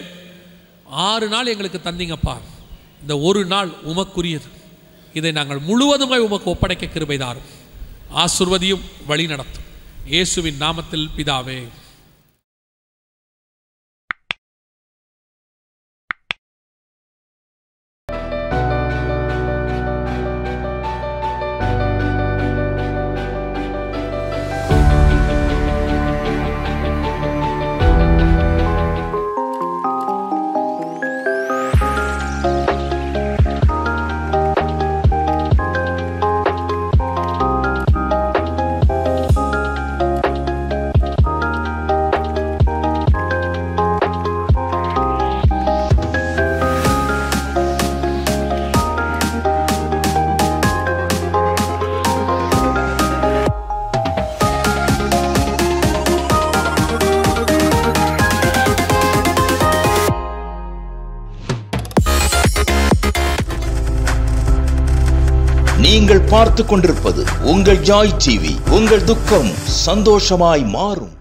ஆறு நாள் எங்களுக்கு தந்திங்கப்பா இந்த ஒரு நாள் உமக்குரியது இதை நாங்கள் முழுவதுமாய் உமக்கு ஒப்படைக்க கிருபை தாரும் ஆசிர்வதியும் வழி நடத்தும் இயேசுவின் நாமத்தில் பிதாவே பார்த்து கொண்டிருப்பது உங்கள் ஜாய் டிவி உங்கள் துக்கம் சந்தோஷமாய் மாறும்